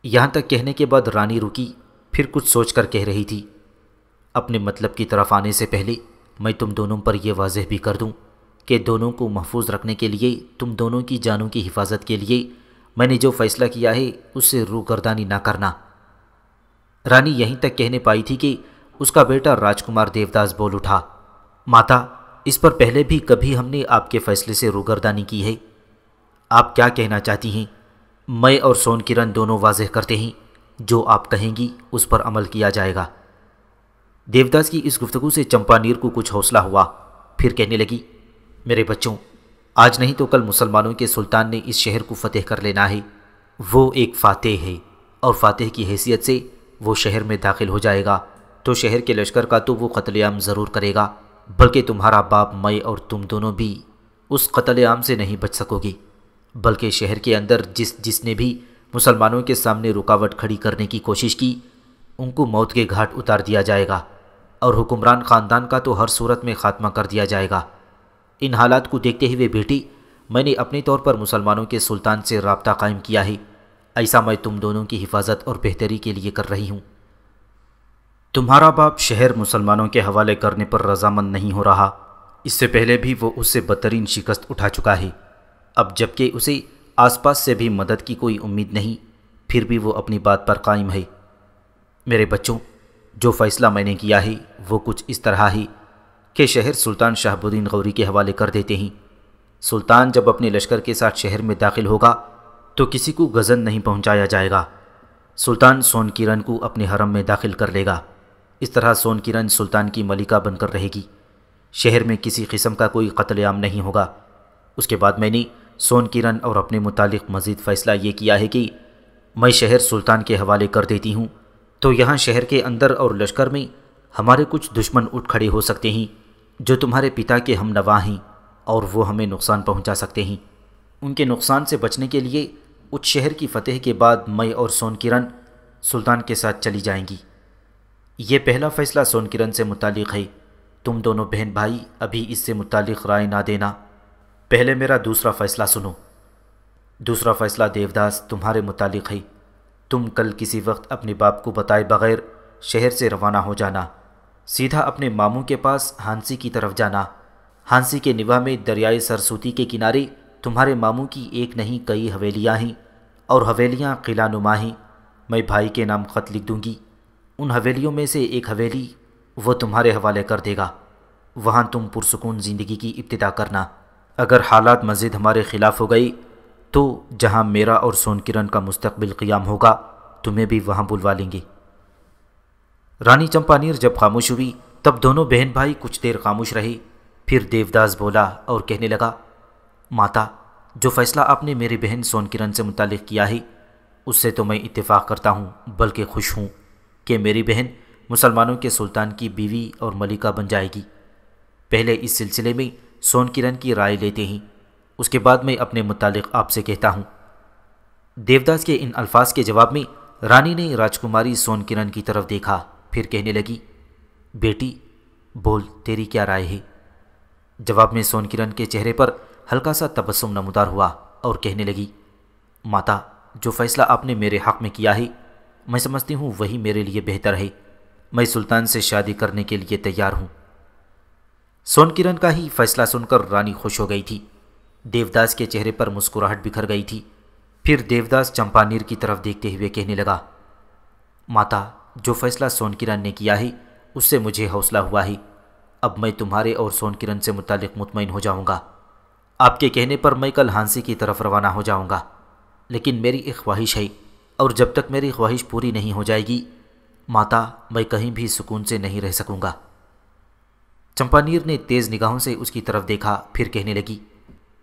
यहाँ तक कहने के बाद रानी रुकी फिर कुछ सोच कर कह रही थी अपने मतलब की तरफ आने से पहले मैं तुम दोनों पर यह वाजह भी कर दूँ कि दोनों को महफूज रखने के लिए तुम दोनों की जानों की हिफाजत के लिए मैंने जो फ़ैसला किया है उससे गर्दानी ना करना रानी यहीं तक कहने पाई थी कि उसका बेटा राजकुमार देवदास बोल उठा माता इस पर पहले भी कभी हमने आपके फैसले से रूगरदानी की है आप क्या कहना चाहती हैं मैं और सोन किरण दोनों वाजह करते हैं जो आप कहेंगी उस पर अमल किया जाएगा देवदास की इस गुफ्तगु से चंपानीर को कुछ हौसला हुआ फिर कहने लगी मेरे बच्चों आज नहीं तो कल मुसलमानों के सुल्तान ने इस शहर को फतेह कर लेना है वो एक फातेह है और फातेह की हैसियत से वो शहर में दाखिल हो जाएगा तो शहर के लश्कर का तो वो कतलेआम ज़रूर करेगा बल्कि तुम्हारा बाप मई और तुम दोनों भी उस कतलेआम से नहीं बच सकोगी बल्कि शहर के अंदर जिस जिसने भी मुसलमानों के सामने रुकावट खड़ी करने की कोशिश की उनको मौत के घाट उतार दिया जाएगा और हुक्मरान ख़ानदान का तो हर सूरत में ख़ात्मा कर दिया जाएगा इन हालात को देखते हुए बेटी मैंने अपने तौर पर मुसलमानों के सुल्तान से रबता कायम किया है ऐसा मैं तुम दोनों की हिफाजत और बेहतरी के लिए कर रही हूँ तुम्हारा बाप शहर मुसलमानों के हवाले करने पर रजामंद नहीं हो रहा इससे पहले भी वो उससे बदतरीन शिकस्त उठा चुका है अब जबकि उसे आसपास से भी मदद की कोई उम्मीद नहीं फिर भी वो अपनी बात पर कायम है मेरे बच्चों जो फ़ैसला मैंने किया है वो कुछ इस तरह ही कि शहर सुल्तान शाहबुद्दीन गौरी के हवाले कर देते हैं सुल्तान जब अपने लश्कर के साथ शहर में दाखिल होगा तो किसी को गज़न नहीं पहुंचाया जाएगा सुल्तान सोन किरण को अपने हरम में दाखिल कर लेगा इस तरह सोन किरण सुल्तान की मलिका बनकर रहेगी शहर में किसी किस्म का कोई कत्लेआम नहीं होगा उसके बाद मैंने सोन किरण और अपने मुतालिक मज़ीद फ़ैसला ये किया है कि मैं शहर सुल्तान के हवाले कर देती हूँ तो यहाँ शहर के अंदर और लश्कर में हमारे कुछ दुश्मन उठ खड़े हो सकते हैं जो तुम्हारे पिता के हम नवाह हैं और वो हमें नुकसान पहुँचा सकते हैं उनके नुकसान से बचने के लिए उस शहर की फतेह के बाद मई और सोन किरण सुल्तान के साथ चली जाएंगी ये पहला फ़ैसला सोन किरण से मुतालिक है तुम दोनों बहन भाई अभी इससे मुतालिक राय ना देना पहले मेरा दूसरा फ़ैसला सुनो दूसरा फ़ैसला देवदास तुम्हारे मुतालिक है तुम कल किसी वक्त अपने बाप को बताए बगैर शहर से रवाना हो जाना सीधा अपने मामू के पास हांसी की तरफ जाना हांसी के निवाह में दरियाए सरस्वती के किनारे तुम्हारे मामू की एक नहीं कई हवेलियाँ हैं और हवेलियाँ किला नुमा हैं मैं भाई के नाम ख़त लिख दूँगी उन हवेलियों में से एक हवेली वह तुम्हारे हवाले कर देगा वहाँ तुम पुरसकून ज़िंदगी की इब्तदा करना अगर हालात मज़ीद हमारे ख़िलाफ़ हो गई तो जहाँ मेरा और सोन किरण का मुस्तबिल क़्याम होगा तुम्हें भी वहाँ बुलवा लेंगे रानी चंपानीर जब खामोश हुई तब दोनों बहन भाई कुछ देर खामोश रहे फिर देवदास बोला और कहने लगा माता जो फैसला आपने मेरी बहन सोन किरण से मुतल किया है उससे तो मैं इतफाक़ करता हूँ बल्कि खुश हूँ कि मेरी बहन मुसलमानों के सुल्तान की बीवी और मलिका बन जाएगी पहले इस सिलसिले में सोन किरण की राय लेते ही उसके बाद मैं अपने मुतालिक आपसे कहता हूँ देवदास के इन अल्फाज के जवाब में रानी ने राजकुमारी सोन किरण की तरफ देखा फिर कहने लगी बेटी बोल तेरी क्या राय है जवाब में सोन किरण के चेहरे पर हल्का सा तबस्सुम नमदार हुआ और कहने लगी माता जो फैसला आपने मेरे हक़ में किया है मैं समझती हूँ वही मेरे लिए बेहतर है मैं सुल्तान से शादी करने के लिए तैयार हूँ सोन किरण का ही फैसला सुनकर रानी खुश हो गई थी देवदास के चेहरे पर मुस्कुराहट बिखर गई थी फिर देवदास चंपानीर की तरफ देखते हुए कहने लगा माता जो फैसला सोन किरण ने किया है उससे मुझे हौसला हुआ है अब मैं तुम्हारे और सोन किरण से मुतल मुतमिन हो जाऊँगा आपके कहने पर मैं कल हांसी की तरफ रवाना हो जाऊंगा लेकिन मेरी एक ख्वाहिश है और जब तक मेरी ख्वाहिश पूरी नहीं हो जाएगी माता मैं कहीं भी सुकून से नहीं रह सकूंगा चंपानीर ने तेज़ निगाहों से उसकी तरफ देखा फिर कहने लगी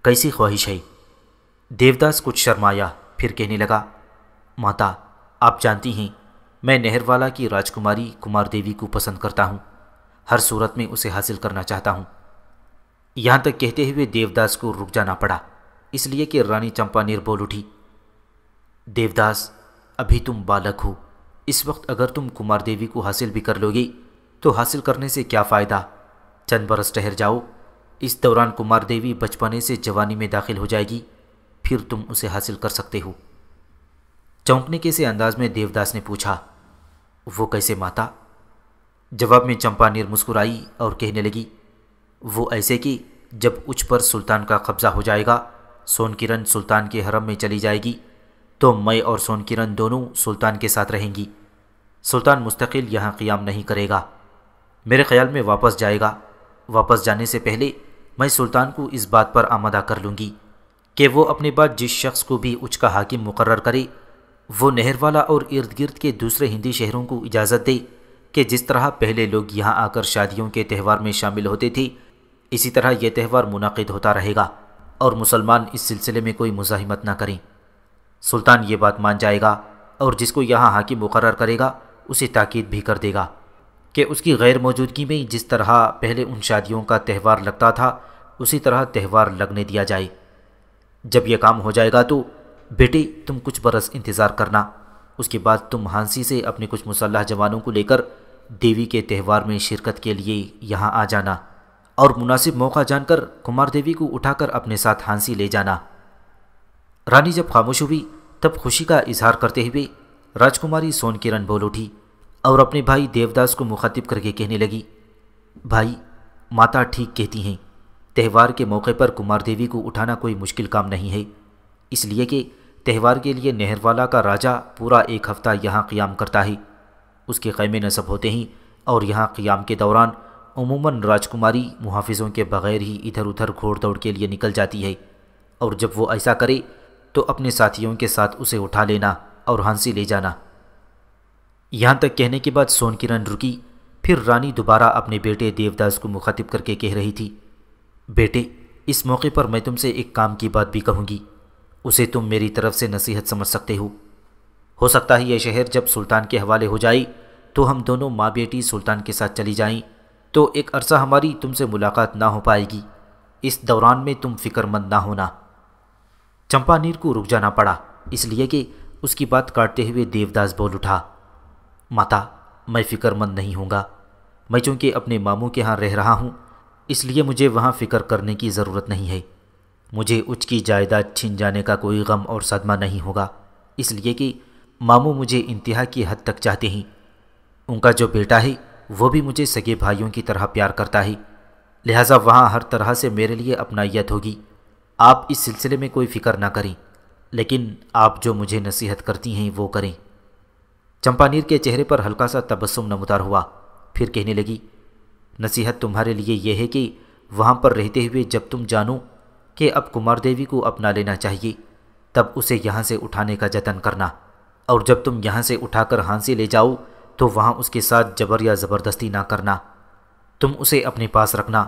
कैसी ख्वाहिश है देवदास कुछ शर्माया फिर कहने लगा माता आप जानती हैं मैं नहरवाला की राजकुमारी कुमार देवी को पसंद करता हूँ हर सूरत में उसे हासिल करना चाहता हूँ यहां तक कहते हुए देवदास को रुक जाना पड़ा इसलिए कि रानी चंपा निर्बोल उठी देवदास अभी तुम बालक हो इस वक्त अगर तुम कुमार देवी को हासिल भी कर लोगे तो हासिल करने से क्या फ़ायदा चंद बरस ठहर जाओ इस दौरान कुमार देवी बचपने से जवानी में दाखिल हो जाएगी फिर तुम उसे हासिल कर सकते हो चौंकने के से अंदाज में देवदास ने पूछा वो कैसे माता जवाब में चंपा निर मुस्कुराई और कहने लगी वो ऐसे कि जब उच पर सुल्तान का कब्ज़ा हो जाएगा सोन किरण सुल्तान के हरम में चली जाएगी तो मैं और सोन किरण दोनों सुल्तान के साथ रहेंगी सुल्तान मुस्तकिल यहाँ क़ियाम नहीं करेगा मेरे ख्याल में वापस जाएगा वापस जाने से पहले मैं सुल्तान को इस बात पर आमादा कर लूँगी कि वो अपने बाद जिस शख्स को भी उच का हाकिम मुकर करे वो नहरवाला और इर्द गिर्द के दूसरे हिंदी शहरों को इजाज़त दे कि जिस तरह पहले लोग यहाँ आकर शादियों के त्यौहार में शामिल होते थे इसी तरह यह त्यौहार मुनद होता रहेगा और मुसलमान इस सिलसिले में कोई मुजाहिमत ना करें सुल्तान ये बात मान जाएगा और जिसको यहाँ हाकिम मुकर करेगा उसे ताकीद भी कर देगा कि उसकी गैर मौजूदगी में जिस तरह पहले उन शादियों का त्यौहार लगता था उसी तरह त्यौहार लगने दिया जाए जब यह काम हो जाएगा तो बेटे तुम कुछ बरस इंतज़ार करना उसके बाद तुम हांसी से अपने कुछ मुसल्ह जवानों को लेकर देवी के त्यौहार में शिरकत के लिए यहाँ आ जाना और मुनासिब मौका जानकर कुमार देवी को उठाकर अपने साथ हांसी ले जाना रानी जब खामोश हुई तब खुशी का इजहार करते हुए राजकुमारी सोन किरण बोल उठी और अपने भाई देवदास को मुखातिब करके कहने लगी भाई माता ठीक कहती हैं त्यौहार के मौके पर कुमार देवी को उठाना कोई मुश्किल काम नहीं है इसलिए कि त्यौहार के लिए नहरवाला का राजा पूरा एक हफ्ता यहाँ क़ियाम करता है उसके ख़ैमे नसब होते हैं और यहाँ क़ियाम के दौरान अमूमन राजकुमारी मुहाफिजों के बगैर ही इधर उधर घोड़ दौड़ के लिए निकल जाती है और जब वो ऐसा करे तो अपने साथियों के साथ उसे उठा लेना और हंसी ले जाना यहाँ तक कहने के बाद सोन किरण रुकी फिर रानी दोबारा अपने बेटे देवदास को मुखातिब करके कह रही थी बेटे इस मौके पर मैं तुमसे एक काम की बात भी कहूँगी उसे तुम मेरी तरफ से नसीहत समझ सकते हो हो सकता है यह शहर जब सुल्तान के हवाले हो जाए तो हम दोनों माँ बेटी सुल्तान के साथ चली जाएं तो एक अरसा हमारी तुमसे मुलाकात ना हो पाएगी इस दौरान में तुम फिक्रमंद ना होना चंपानीर को रुक जाना पड़ा इसलिए कि उसकी बात काटते हुए देवदास बोल उठा माता मैं फ़िक्रमंद नहीं हूँगा मैं चूँकि अपने मामू के यहाँ रह रहा हूँ इसलिए मुझे वहाँ फ़िक्र करने की ज़रूरत नहीं है मुझे उच्च की जायदाद छीन जाने का कोई गम और सदमा नहीं होगा इसलिए कि मामू मुझे इंतहा की हद तक चाहते हैं उनका जो बेटा है वो भी मुझे सगे भाइयों की तरह प्यार करता है लिहाजा वहाँ हर तरह से मेरे लिए अपनाइत होगी आप इस सिलसिले में कोई फ़िक्र ना करें लेकिन आप जो मुझे नसीहत करती हैं वो करें चंपानीर के चेहरे पर हल्का सा तबस्सुम नमदार हुआ फिर कहने लगी नसीहत तुम्हारे लिए यह है कि वहाँ पर रहते हुए जब तुम जानो कि अब कुमार देवी को अपना लेना चाहिए तब उसे यहाँ से उठाने का जतन करना और जब तुम यहाँ से उठाकर हांसी ले जाओ तो वहाँ उसके साथ जबर या ज़बरदस्ती ना करना तुम उसे अपने पास रखना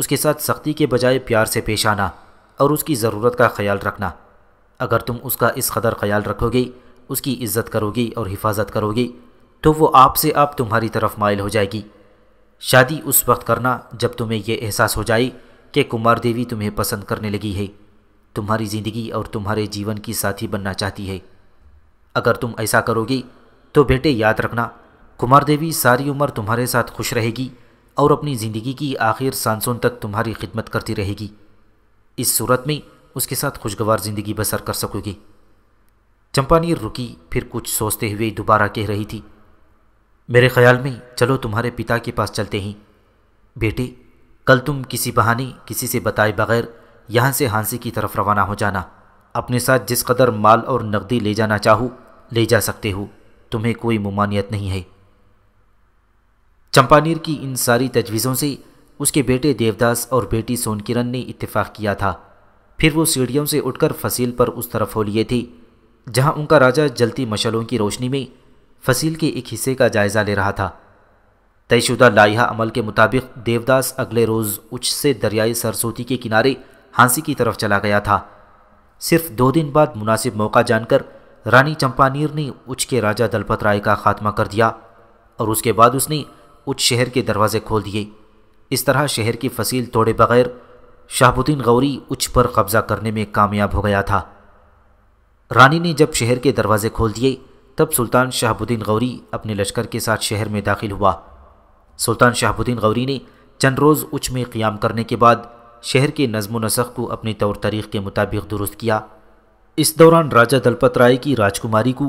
उसके साथ सख्ती के बजाय प्यार से पेश आना और उसकी ज़रूरत का ख्याल रखना अगर तुम उसका इस कदर ख्याल रखोगे उसकी इज्जत करोगी और हिफाजत करोगी तो वो आपसे आप तुम्हारी तरफ मायल हो जाएगी शादी उस वक्त करना जब तुम्हें यह एहसास हो जाए कि कुमार देवी तुम्हें पसंद करने लगी है तुम्हारी ज़िंदगी और तुम्हारे जीवन की साथी बनना चाहती है अगर तुम ऐसा करोगी तो बेटे याद रखना कुमार देवी सारी उम्र तुम्हारे साथ खुश रहेगी और अपनी ज़िंदगी की आखिर सांसों तक तुम्हारी खिदमत करती रहेगी इस सूरत में उसके साथ खुशगवार ज़िंदगी बसर कर सकोगी चंपानी रुकी फिर कुछ सोचते हुए दोबारा कह रही थी मेरे ख्याल में चलो तुम्हारे पिता के पास चलते हैं बेटे कल तुम किसी बहाने किसी से बताए बगैर यहाँ से हांसी की तरफ रवाना हो जाना अपने साथ जिस कदर माल और नकदी ले जाना चाहो ले जा सकते हो तुम्हें कोई ममानियत नहीं है चंपानीर की इन सारी तजवीज़ों से उसके बेटे देवदास और बेटी सोनकिरण ने इत्तेफाक किया था फिर वो सीढ़ियों से उठकर फसील पर उस तरफ हो लिए थे जहाँ उनका राजा जलती मशलों की रोशनी में फसील के एक हिस्से का जायज़ा ले रहा था तयशुदा लाइहा अमल के मुताबिक देवदास अगले रोज़ उच्च से दरियाई सरस्वती के किनारे हांसी की तरफ चला गया था सिर्फ दो दिन बाद मुनासिब मौका जानकर रानी चंपानीर ने उच्च के राजा दलपत राय का खात्मा कर दिया और उसके बाद उसने उस शहर के दरवाजे खोल दिए इस तरह शहर की फसील तोड़े बगैर शाहबुद्दीन गौरी उच्च पर कब्जा करने में कामयाब हो गया था रानी ने जब शहर के दरवाजे खोल दिए तब सुल्तान शाहबुद्दीन गौरी अपने लश्कर के साथ शहर में दाखिल हुआ सुल्तान शाहबुद्दीन गौरी ने चंद रोज़ उच्च में क़्याम करने के बाद शहर के नज़म नसख को अपने तौर तरीक़ के मुताबिक दुरुस्त किया इस दौरान राजा दलपत राय की राजकुमारी को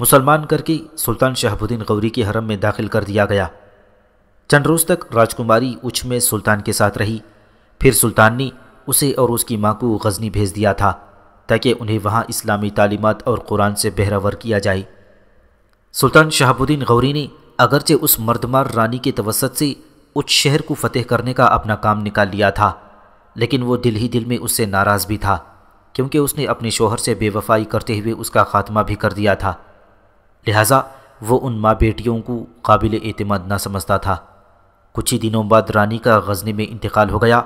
मुसलमान करके सुल्तान शाहबुद्दीन गौरी के हरम में दाखिल कर दिया गया चंद रोज तक राजकुमारी उछ में सुल्तान के साथ रही फिर सुल्तान ने उसे और उसकी माँ को गजनी भेज दिया था ताकि उन्हें वहाँ इस्लामी तालीमत और कुरान से बहरावर किया जाए सुल्तान शहाबुद्दीन गौरी ने अगरचे उस मर्दमार रानी के तवसत से उस शहर को फतेह करने का अपना काम निकाल लिया था लेकिन वो दिल ही दिल में उससे नाराज़ भी था क्योंकि उसने अपने शोहर से बेवफाई करते हुए उसका खात्मा भी कर दिया था लिहाजा वो उन माँ बेटियों को काबिल अतमद ना समझता था कुछ ही दिनों बाद रानी का गजनी में इंतकाल हो गया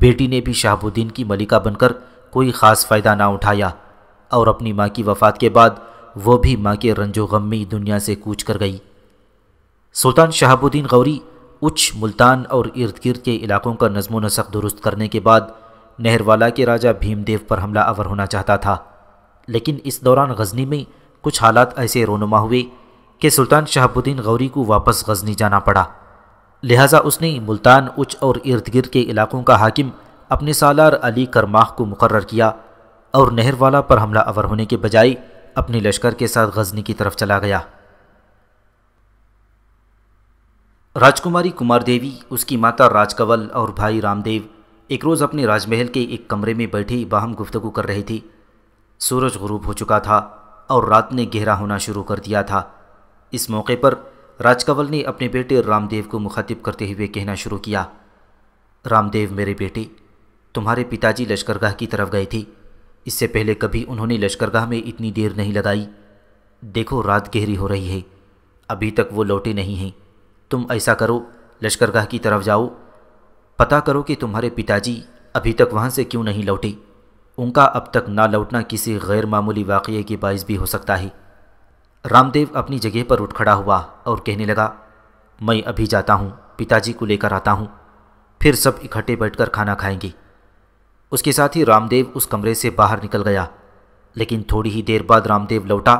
बेटी ने भी शहाबुद्दीन की मलिका बनकर कोई ख़ास फ़ायदा ना उठाया और अपनी माँ की वफ़ात के बाद वो भी माँ के रंजो गम में दुनिया से कूच कर गई सुल्तान शहाबुद्दीन गौरी उच्च मुल्तान और इर्द गिर्द के इलाकों का नजमो नसक दुरुस्त करने के बाद नहरवाला के राजा भीमदेव पर हमला अवर होना चाहता था लेकिन इस दौरान गजनी में कुछ हालात ऐसे रोनुमा हुए कि सुल्तान शहाबुद्दीन गौरी को वापस गजनी जाना पड़ा लिहाजा उसने मुल्तान उच्च और इर्द गिर्द के इलाकों का हाकिम अपने सालार अली करमाह को मुकर किया और नहरवाला पर हमला अवर होने के बजाय अपने लश्कर के साथ गजनी की तरफ चला गया राजकुमारी कुमार देवी उसकी माता राजकवल और भाई रामदेव एक रोज़ अपने राजमहल के एक कमरे में बैठी बाहम गुफ्तगु कर रही थी सूरज गरूब हो चुका था और रात ने गहरा होना शुरू कर दिया था इस मौके पर राजकंवल ने अपने बेटे रामदेव को मुखातिब करते हुए कहना शुरू किया रामदेव मेरे बेटे तुम्हारे पिताजी लश्करगाह की तरफ गए थे इससे पहले कभी उन्होंने लश्करगाह में इतनी देर नहीं लगाई देखो रात गहरी हो रही है अभी तक वो लौटे नहीं हैं तुम ऐसा करो लश्करगाह की तरफ जाओ पता करो कि तुम्हारे पिताजी अभी तक वहाँ से क्यों नहीं लौटे उनका अब तक ना लौटना किसी गैर मामूली वाक़े के बायस भी हो सकता है रामदेव अपनी जगह पर उठ खड़ा हुआ और कहने लगा मैं अभी जाता हूँ पिताजी को लेकर आता हूँ फिर सब इकट्ठे बैठकर खाना खाएंगे उसके साथ ही रामदेव उस कमरे से बाहर निकल गया लेकिन थोड़ी ही देर बाद रामदेव लौटा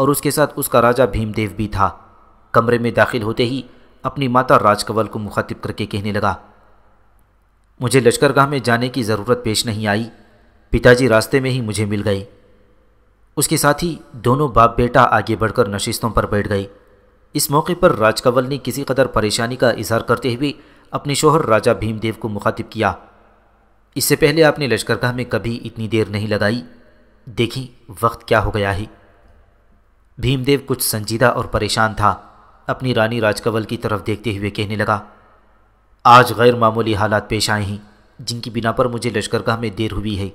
और उसके साथ उसका राजा भीमदेव भी था कमरे में दाखिल होते ही अपनी माता राजकंवल को मुखातिब करके कहने लगा मुझे लश्करगाह में जाने की ज़रूरत पेश नहीं आई पिताजी रास्ते में ही मुझे मिल गए उसके साथ ही दोनों बाप बेटा आगे बढ़कर नशिस्तों पर बैठ गए इस मौके पर राजकंवल ने किसी कदर परेशानी का इजहार करते हुए अपने शोहर राजा भीमदेव को मुखातिब किया इससे पहले आपने लश्करगाह में कभी इतनी देर नहीं लगाई देखी वक्त क्या हो गया है भीमदेव कुछ संजीदा और परेशान था अपनी रानी राजकंवल की तरफ देखते हुए कहने लगा आज गैर मामूली हालात पेश आए हैं जिनकी बिना पर मुझे लश्करगाह में देर हुई है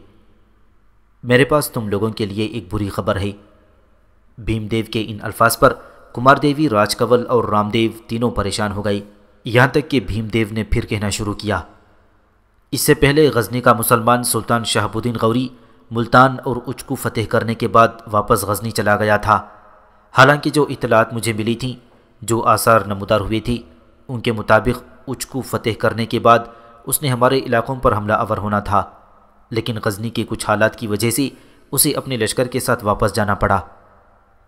मेरे पास तुम लोगों के लिए एक बुरी खबर है भीमदेव के इन अल्फाज पर कुमार देवी राजकवल और रामदेव तीनों परेशान हो गए यहाँ तक कि भीमदेव ने फिर कहना शुरू किया इससे पहले गजनी का मुसलमान सुल्तान शाहबुद्दीन गौरी मुल्तान और उचकू फतेह करने के बाद वापस गजनी चला गया था हालांकि जो इतलात मुझे मिली थी जो आसार नमदार हुई थी उनके मुताबिक उचकू फतेह करने के बाद उसने हमारे इलाकों पर हमला अवर होना था लेकिन गजनी के कुछ हालात की वजह से उसे अपने लश्कर के साथ वापस जाना पड़ा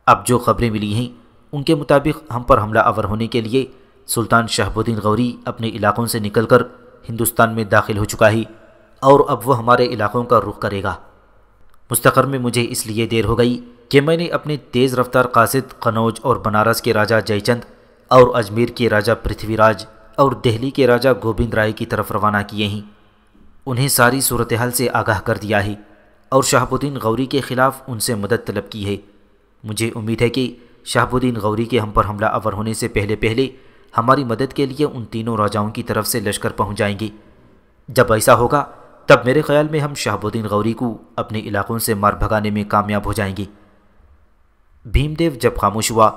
अब जो खबरें मिली हैं उनके मुताबिक हम पर हमला आवर होने के लिए सुल्तान शहबुद्दीन गौरी अपने इलाकों से निकलकर हिंदुस्तान में दाखिल हो चुका है और अब वह हमारे इलाकों का रुख करेगा मुस्तकर में मुझे इसलिए देर हो गई कि मैंने अपने तेज़ रफ्तार कासिद कनौज और बनारस के राजा जयचंद और अजमेर के राजा पृथ्वीराज और दिल्ली के राजा गोविंद राय की तरफ रवाना किए हैं उन्हें सारी सूरत हाल से आगाह कर दिया है और शाहबुद्दीन गौरी के ख़िलाफ़ उनसे मदद तलब की है मुझे उम्मीद है कि शाहबुद्दीन गौरी के हम पर हमला अवर होने से पहले पहले हमारी मदद के लिए उन तीनों राजाओं की तरफ से लश्कर पहुँच जाएंगे जब ऐसा होगा तब मेरे ख्याल में हम शाहबुद्दीन गौरी को अपने इलाकों से मार भगाने में कामयाब हो जाएंगे भीमदेव जब खामोश हुआ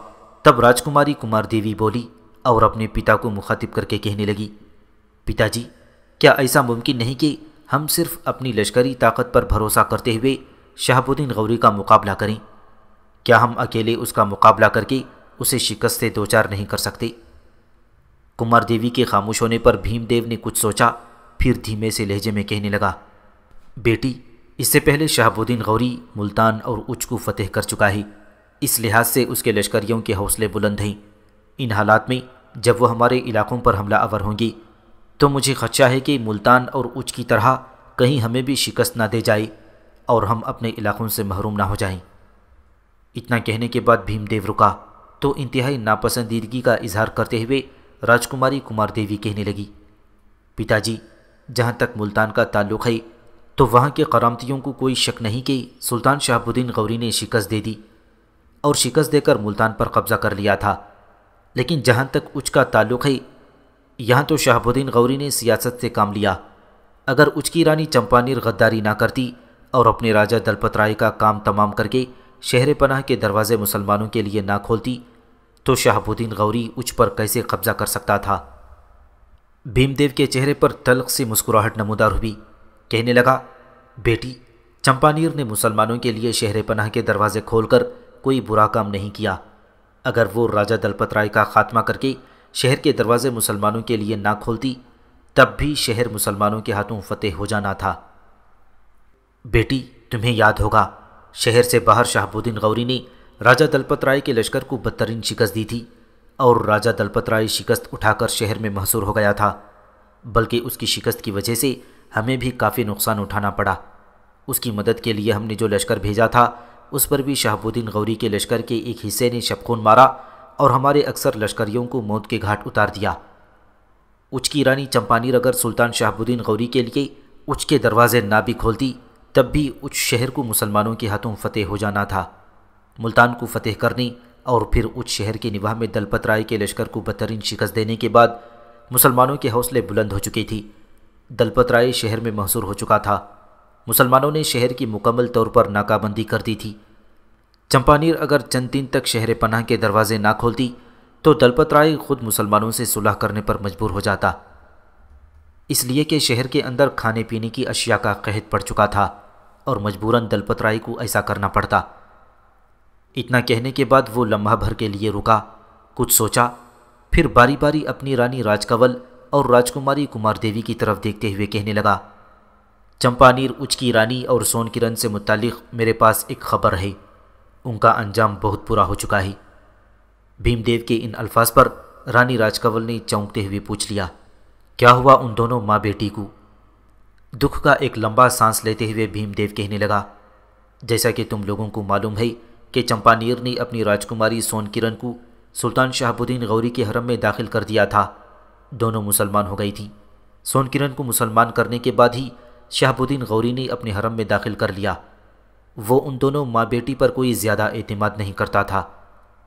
तब राजकुमारी कुमार देवी बोली और अपने पिता को मुखातिब करके कहने लगी पिताजी क्या ऐसा मुमकिन नहीं कि हम सिर्फ अपनी लश्करी ताकत पर भरोसा करते हुए शहाबुद्दीन गौरी का मुकाबला करें क्या हम अकेले उसका मुकाबला करके उसे शिकस्त दो चार नहीं कर सकते कुमार देवी के खामोश होने पर भीमदेव ने कुछ सोचा फिर धीमे से लहजे में कहने लगा बेटी इससे पहले शहाबुद्दीन गौरी मुल्तान और उचकू को फतेह कर चुका है इस लिहाज से उसके लश्करियों के हौसले बुलंद हैं इन हालात में जब वह हमारे इलाकों पर हमला आवर होंगी तो मुझे खदशा है कि मुल्तान और उच की तरह कहीं हमें भी शिकस्त ना दे जाए और हम अपने इलाकों से महरूम ना हो जाएं। इतना कहने के बाद भीमदेव रुका तो इंतहाई नापसंदीदगी का इजहार करते हुए राजकुमारी कुमार देवी कहने लगी पिताजी जहाँ तक मुल्तान का ताल्लुक है तो वहाँ के करामतियों को कोई शक नहीं कि सुल्तान शहाबुद्दीन गौरी ने शिकस्त दे दी और शिकस्त देकर मुल्तान पर कब्जा कर लिया था लेकिन जहाँ तक उच का ताल्लुक है यहाँ तो शहाबुद्दीन गौरी ने सियासत से काम लिया अगर उचकी रानी चंपानीर गद्दारी ना करती और अपने राजा दलपत राय का काम तमाम करके शहर पनाह के दरवाजे मुसलमानों के लिए ना खोलती तो शहाबुद्दीन गौरी उच पर कैसे कब्जा कर सकता था भीमदेव के चेहरे पर तलख से मुस्कुराहट नमोदार हुई कहने लगा बेटी चंपानीर ने मुसलमानों के लिए शहर पनाह के दरवाजे खोलकर कोई बुरा काम नहीं किया अगर वो राजा दलपत राय का खात्मा करके शहर के दरवाजे मुसलमानों के लिए ना खोलती तब भी शहर मुसलमानों के हाथों फतेह हो जाना था बेटी तुम्हें याद होगा शहर से बाहर शाहबुद्दीन गौरी ने राजा दलपत राय के लश्कर को बदतरीन शिकस्त दी थी और राजा दलपत राय शिकस्त उठाकर शहर में महसूर हो गया था बल्कि उसकी शिकस्त की वजह से हमें भी काफ़ी नुकसान उठाना पड़ा उसकी मदद के लिए हमने जो लश्कर भेजा था उस पर भी शाहबुद्दीन गौरी के लश्कर के एक हिस्से ने शबखून मारा और हमारे अक्सर लश्करियों को मौत के घाट उतार दिया उच की रानी चंपानी अगर सुल्तान शाहबुद्दीन गौरी के लिए उच के दरवाजे ना भी खोलती तब भी उच शहर को मुसलमानों के हाथों फतेह हो जाना था मुल्तान को फतेह करने और फिर उच शहर के निवाह में दलपत राय के लश्कर को बदतरीन शिकस्त देने के बाद मुसलमानों के हौसले बुलंद हो चुके थी दलपत राय शहर में महसूर हो चुका था मुसलमानों ने शहर की मुकम्मल तौर पर नाकाबंदी कर दी थी चंपानीर अगर चंद दिन तक शहर पनाह के दरवाजे ना खोलती तो दलपत राय खुद मुसलमानों से सुलह करने पर मजबूर हो जाता इसलिए कि शहर के अंदर खाने पीने की अशिया का कहत पड़ चुका था और मजबूरन दलपत राय को ऐसा करना पड़ता इतना कहने के बाद वो लम्हा भर के लिए रुका कुछ सोचा फिर बारी बारी अपनी रानी राजकंवल और राजकुमारी कुमार देवी की तरफ देखते हुए कहने लगा चंपानीर उचकी रानी और सोन किरण से मुतल मेरे पास एक खबर है उनका अंजाम बहुत बुरा हो चुका है भीमदेव के इन अल्फाज पर रानी राजकंवल ने चौंकते हुए पूछ लिया क्या हुआ उन दोनों माँ बेटी को दुख का एक लंबा सांस लेते हुए भीमदेव कहने लगा जैसा कि तुम लोगों को मालूम है कि चंपानीर ने अपनी राजकुमारी सोन किरण को सुल्तान शाहबुद्दीन गौरी के हरम में दाखिल कर दिया था दोनों मुसलमान हो गई थीं सोन किरण को मुसलमान करने के बाद ही शाहबुद्दीन गौरी ने अपने हरम में दाखिल कर लिया वो उन दोनों माँ बेटी पर कोई ज़्यादा अतमाद नहीं करता था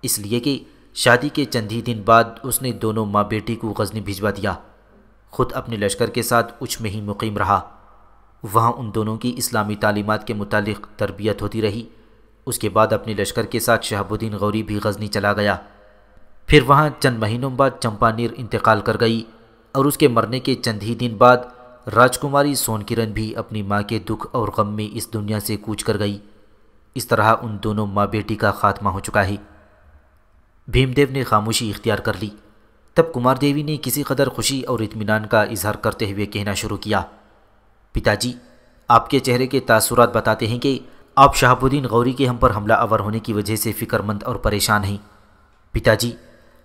इसलिए कि शादी के चंद ही दिन बाद उसने दोनों माँ बेटी को गजनी भिजवा दिया खुद अपने लश्कर के साथ उछ में ही मुकीम रहा वहाँ उन दोनों की इस्लामी तालीमत के मुतालिक तरबियत होती रही उसके बाद अपने लश्कर के साथ शहाबुद्दीन गौरी भी गजनी चला गया फिर वहाँ चंद महीनों बाद चंपानीर इंतकाल कर गई और उसके मरने के चंद ही दिन बाद राजकुमारी सोनकिरण भी अपनी माँ के दुख और गम में इस दुनिया से कूच कर गई इस तरह उन दोनों माँ बेटी का खात्मा हो चुका है भीमदेव ने खामोशी इख्तियार कर ली तब कुमार देवी ने किसी कदर खुशी और इत्मीनान का इजहार करते हुए कहना शुरू किया पिताजी आपके चेहरे के तासुरात बताते हैं कि आप शाहबुद्दीन गौरी के हम पर हमला अवर होने की वजह से फ़िक्रमंद और परेशान हैं पिताजी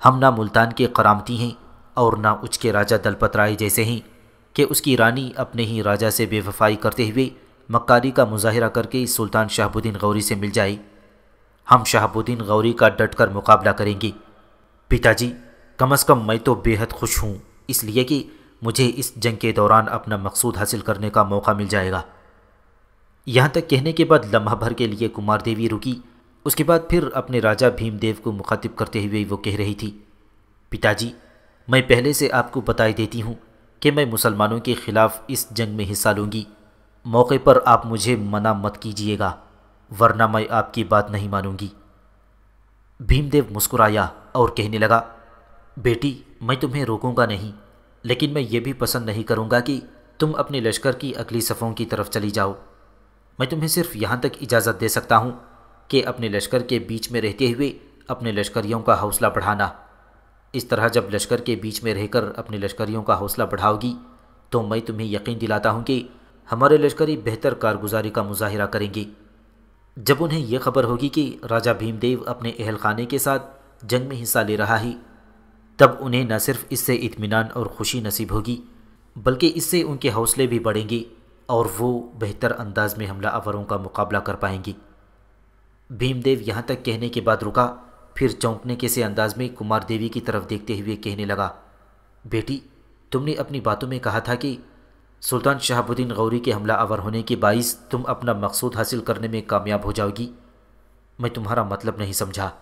हम ना मुल्तान के करामती हैं और ना उच के राजा दलपत राय जैसे हैं कि उसकी रानी अपने ही राजा से बेवफाई करते हुए मक्कारी का मुजाहरा करके सुल्तान शाहबुद्दीन गौरी से मिल जाए हम शाहबुद्दीन गौरी का डटकर मुकाबला करेंगे पिताजी कम अज़ कम मैं तो बेहद खुश हूँ इसलिए कि मुझे इस जंग के दौरान अपना मकसूद हासिल करने का मौका मिल जाएगा यहाँ तक कहने के बाद लम्हा भर के लिए कुमार देवी रुकी उसके बाद फिर अपने राजा भीमदेव को मुखातिब करते हुए वो कह रही थी पिताजी मैं पहले से आपको बताई देती हूँ कि मैं मुसलमानों के ख़िलाफ़ इस जंग में हिस्सा लूँगी मौके पर आप मुझे मना मत कीजिएगा वरना मैं आपकी बात नहीं मानूंगी भीमदेव मुस्कुराया और कहने लगा बेटी मैं तुम्हें रोकूंगा नहीं लेकिन मैं ये भी पसंद नहीं करूंगा कि तुम अपने लश्कर की अगली सफ़ों की तरफ चली जाओ मैं तुम्हें सिर्फ यहाँ तक इजाज़त दे सकता हूँ कि अपने लश्कर के बीच में रहते हुए अपने लश्करियों का हौसला बढ़ाना इस तरह जब लश्कर के बीच में रहकर अपने लश्करियों का हौसला बढ़ाओगी तो मैं तुम्हें यकीन दिलाता हूँ कि हमारे लश्करी बेहतर कारगुजारी का मुजाहरा करेंगे जब उन्हें यह खबर होगी कि राजा भीमदेव अपने अहल खाने के साथ जंग में हिस्सा ले रहा है तब उन्हें न सिर्फ इससे इतमान और खुशी नसीब होगी बल्कि इससे उनके हौसले भी बढ़ेंगे और वो बेहतर अंदाज में हमला अवरों का मुकाबला कर पाएंगे भीमदेव यहाँ तक कहने के बाद रुका फिर चौंकने के से अंदाज में कुमार देवी की तरफ देखते हुए कहने लगा बेटी तुमने अपनी बातों में कहा था कि सुल्तान शहाबुद्दीन गौरी के हमला अवर होने के बाईस तुम अपना मकसूद हासिल करने में कामयाब हो जाओगी मैं तुम्हारा मतलब नहीं समझा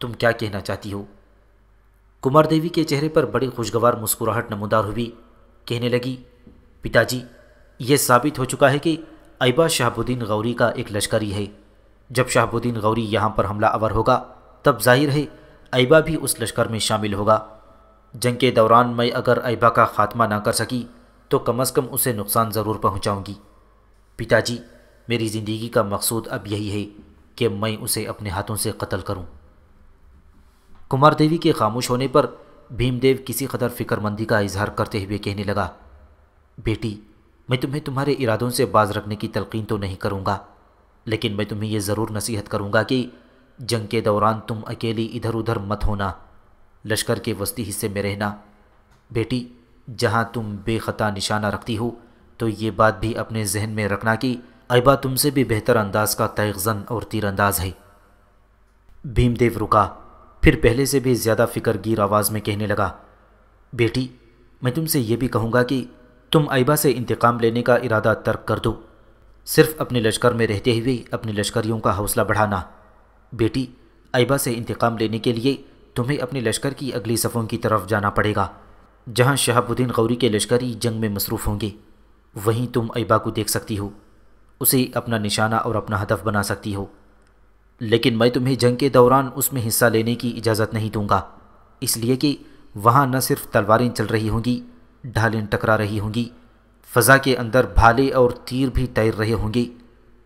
तुम क्या कहना चाहती हो कुमार देवी के चेहरे पर बड़ी खुशगवार मुस्कुराहट नमोदार हुई कहने लगी पिताजी यह साबित हो चुका है कि ऐबा शहाबुद्दीन गौरी का एक लश्करी है जब शहाबुद्दीन गौरी यहाँ पर हमला अवर होगा तब जाहिर है ऐबा भी उस लश्कर में शामिल होगा जंग के दौरान मैं अगर ऐबा का खात्मा ना कर सकी तो कम अज़ कम उसे नुकसान ज़रूर पहुँचाऊँगी पिताजी मेरी ज़िंदगी का मकसूद अब यही है कि मैं उसे अपने हाथों से कत्ल करूं। कुमार देवी के खामोश होने पर भीमदेव किसी कदर फिक्रमंदी का इजहार करते हुए कहने लगा बेटी मैं तुम्हें तुम्हारे इरादों से बाज रखने की तलकीन तो नहीं करूँगा लेकिन मैं तुम्हें यह ज़रूर नसीहत करूँगा कि जंग के दौरान तुम अकेली इधर उधर मत होना लश्कर के वस्ती हिस्से में रहना बेटी जहाँ तुम बेखता निशाना रखती हो तो ये बात भी अपने जहन में रखना कि अयबा तुमसे भी बेहतर अंदाज का तयजन और तीरंदाज है भीमदेव रुका फिर पहले से भी ज़्यादा फिक्रगीर आवाज़ में कहने लगा बेटी मैं तुमसे यह भी कहूँगा कि तुम अयबा से इंतकाम लेने का इरादा तर्क कर दो सिर्फ अपने लश्कर में रहते हुए अपने लश्करियों का हौसला बढ़ाना बेटी ऐबा से इंतकाम लेने के लिए तुम्हें अपने लश्कर की अगली सफ़ों की तरफ जाना पड़ेगा जहाँ शहाबुद्दीन गौरी के लश्करी जंग में मसरूफ़ होंगे वहीं तुम अयबा को देख सकती हो उसे अपना निशाना और अपना हदफ बना सकती हो लेकिन मैं तुम्हें जंग के दौरान उसमें हिस्सा लेने की इजाज़त नहीं दूंगा इसलिए कि वहाँ न सिर्फ तलवारें चल रही होंगी ढालें टकरा रही होंगी फ़ज़ा के अंदर भाले और तीर भी तैर रहे होंगे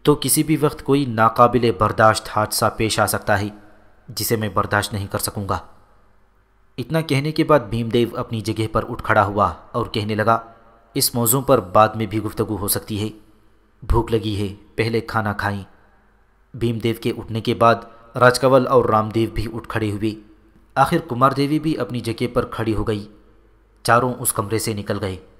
तो किसी भी वक्त कोई नाकाबिल बर्दाश्त हादसा पेश आ सकता है जिसे मैं बर्दाश्त नहीं कर सकूंगा इतना कहने के बाद भीमदेव अपनी जगह पर उठ खड़ा हुआ और कहने लगा इस मौजू पर बाद में भी गुफ्तगु हो सकती है भूख लगी है पहले खाना खाएं भीमदेव के उठने के बाद राजकवल और रामदेव भी उठ खड़े हुए आखिर कुमार देवी भी अपनी जगह पर खड़ी हो गई चारों उस कमरे से निकल गए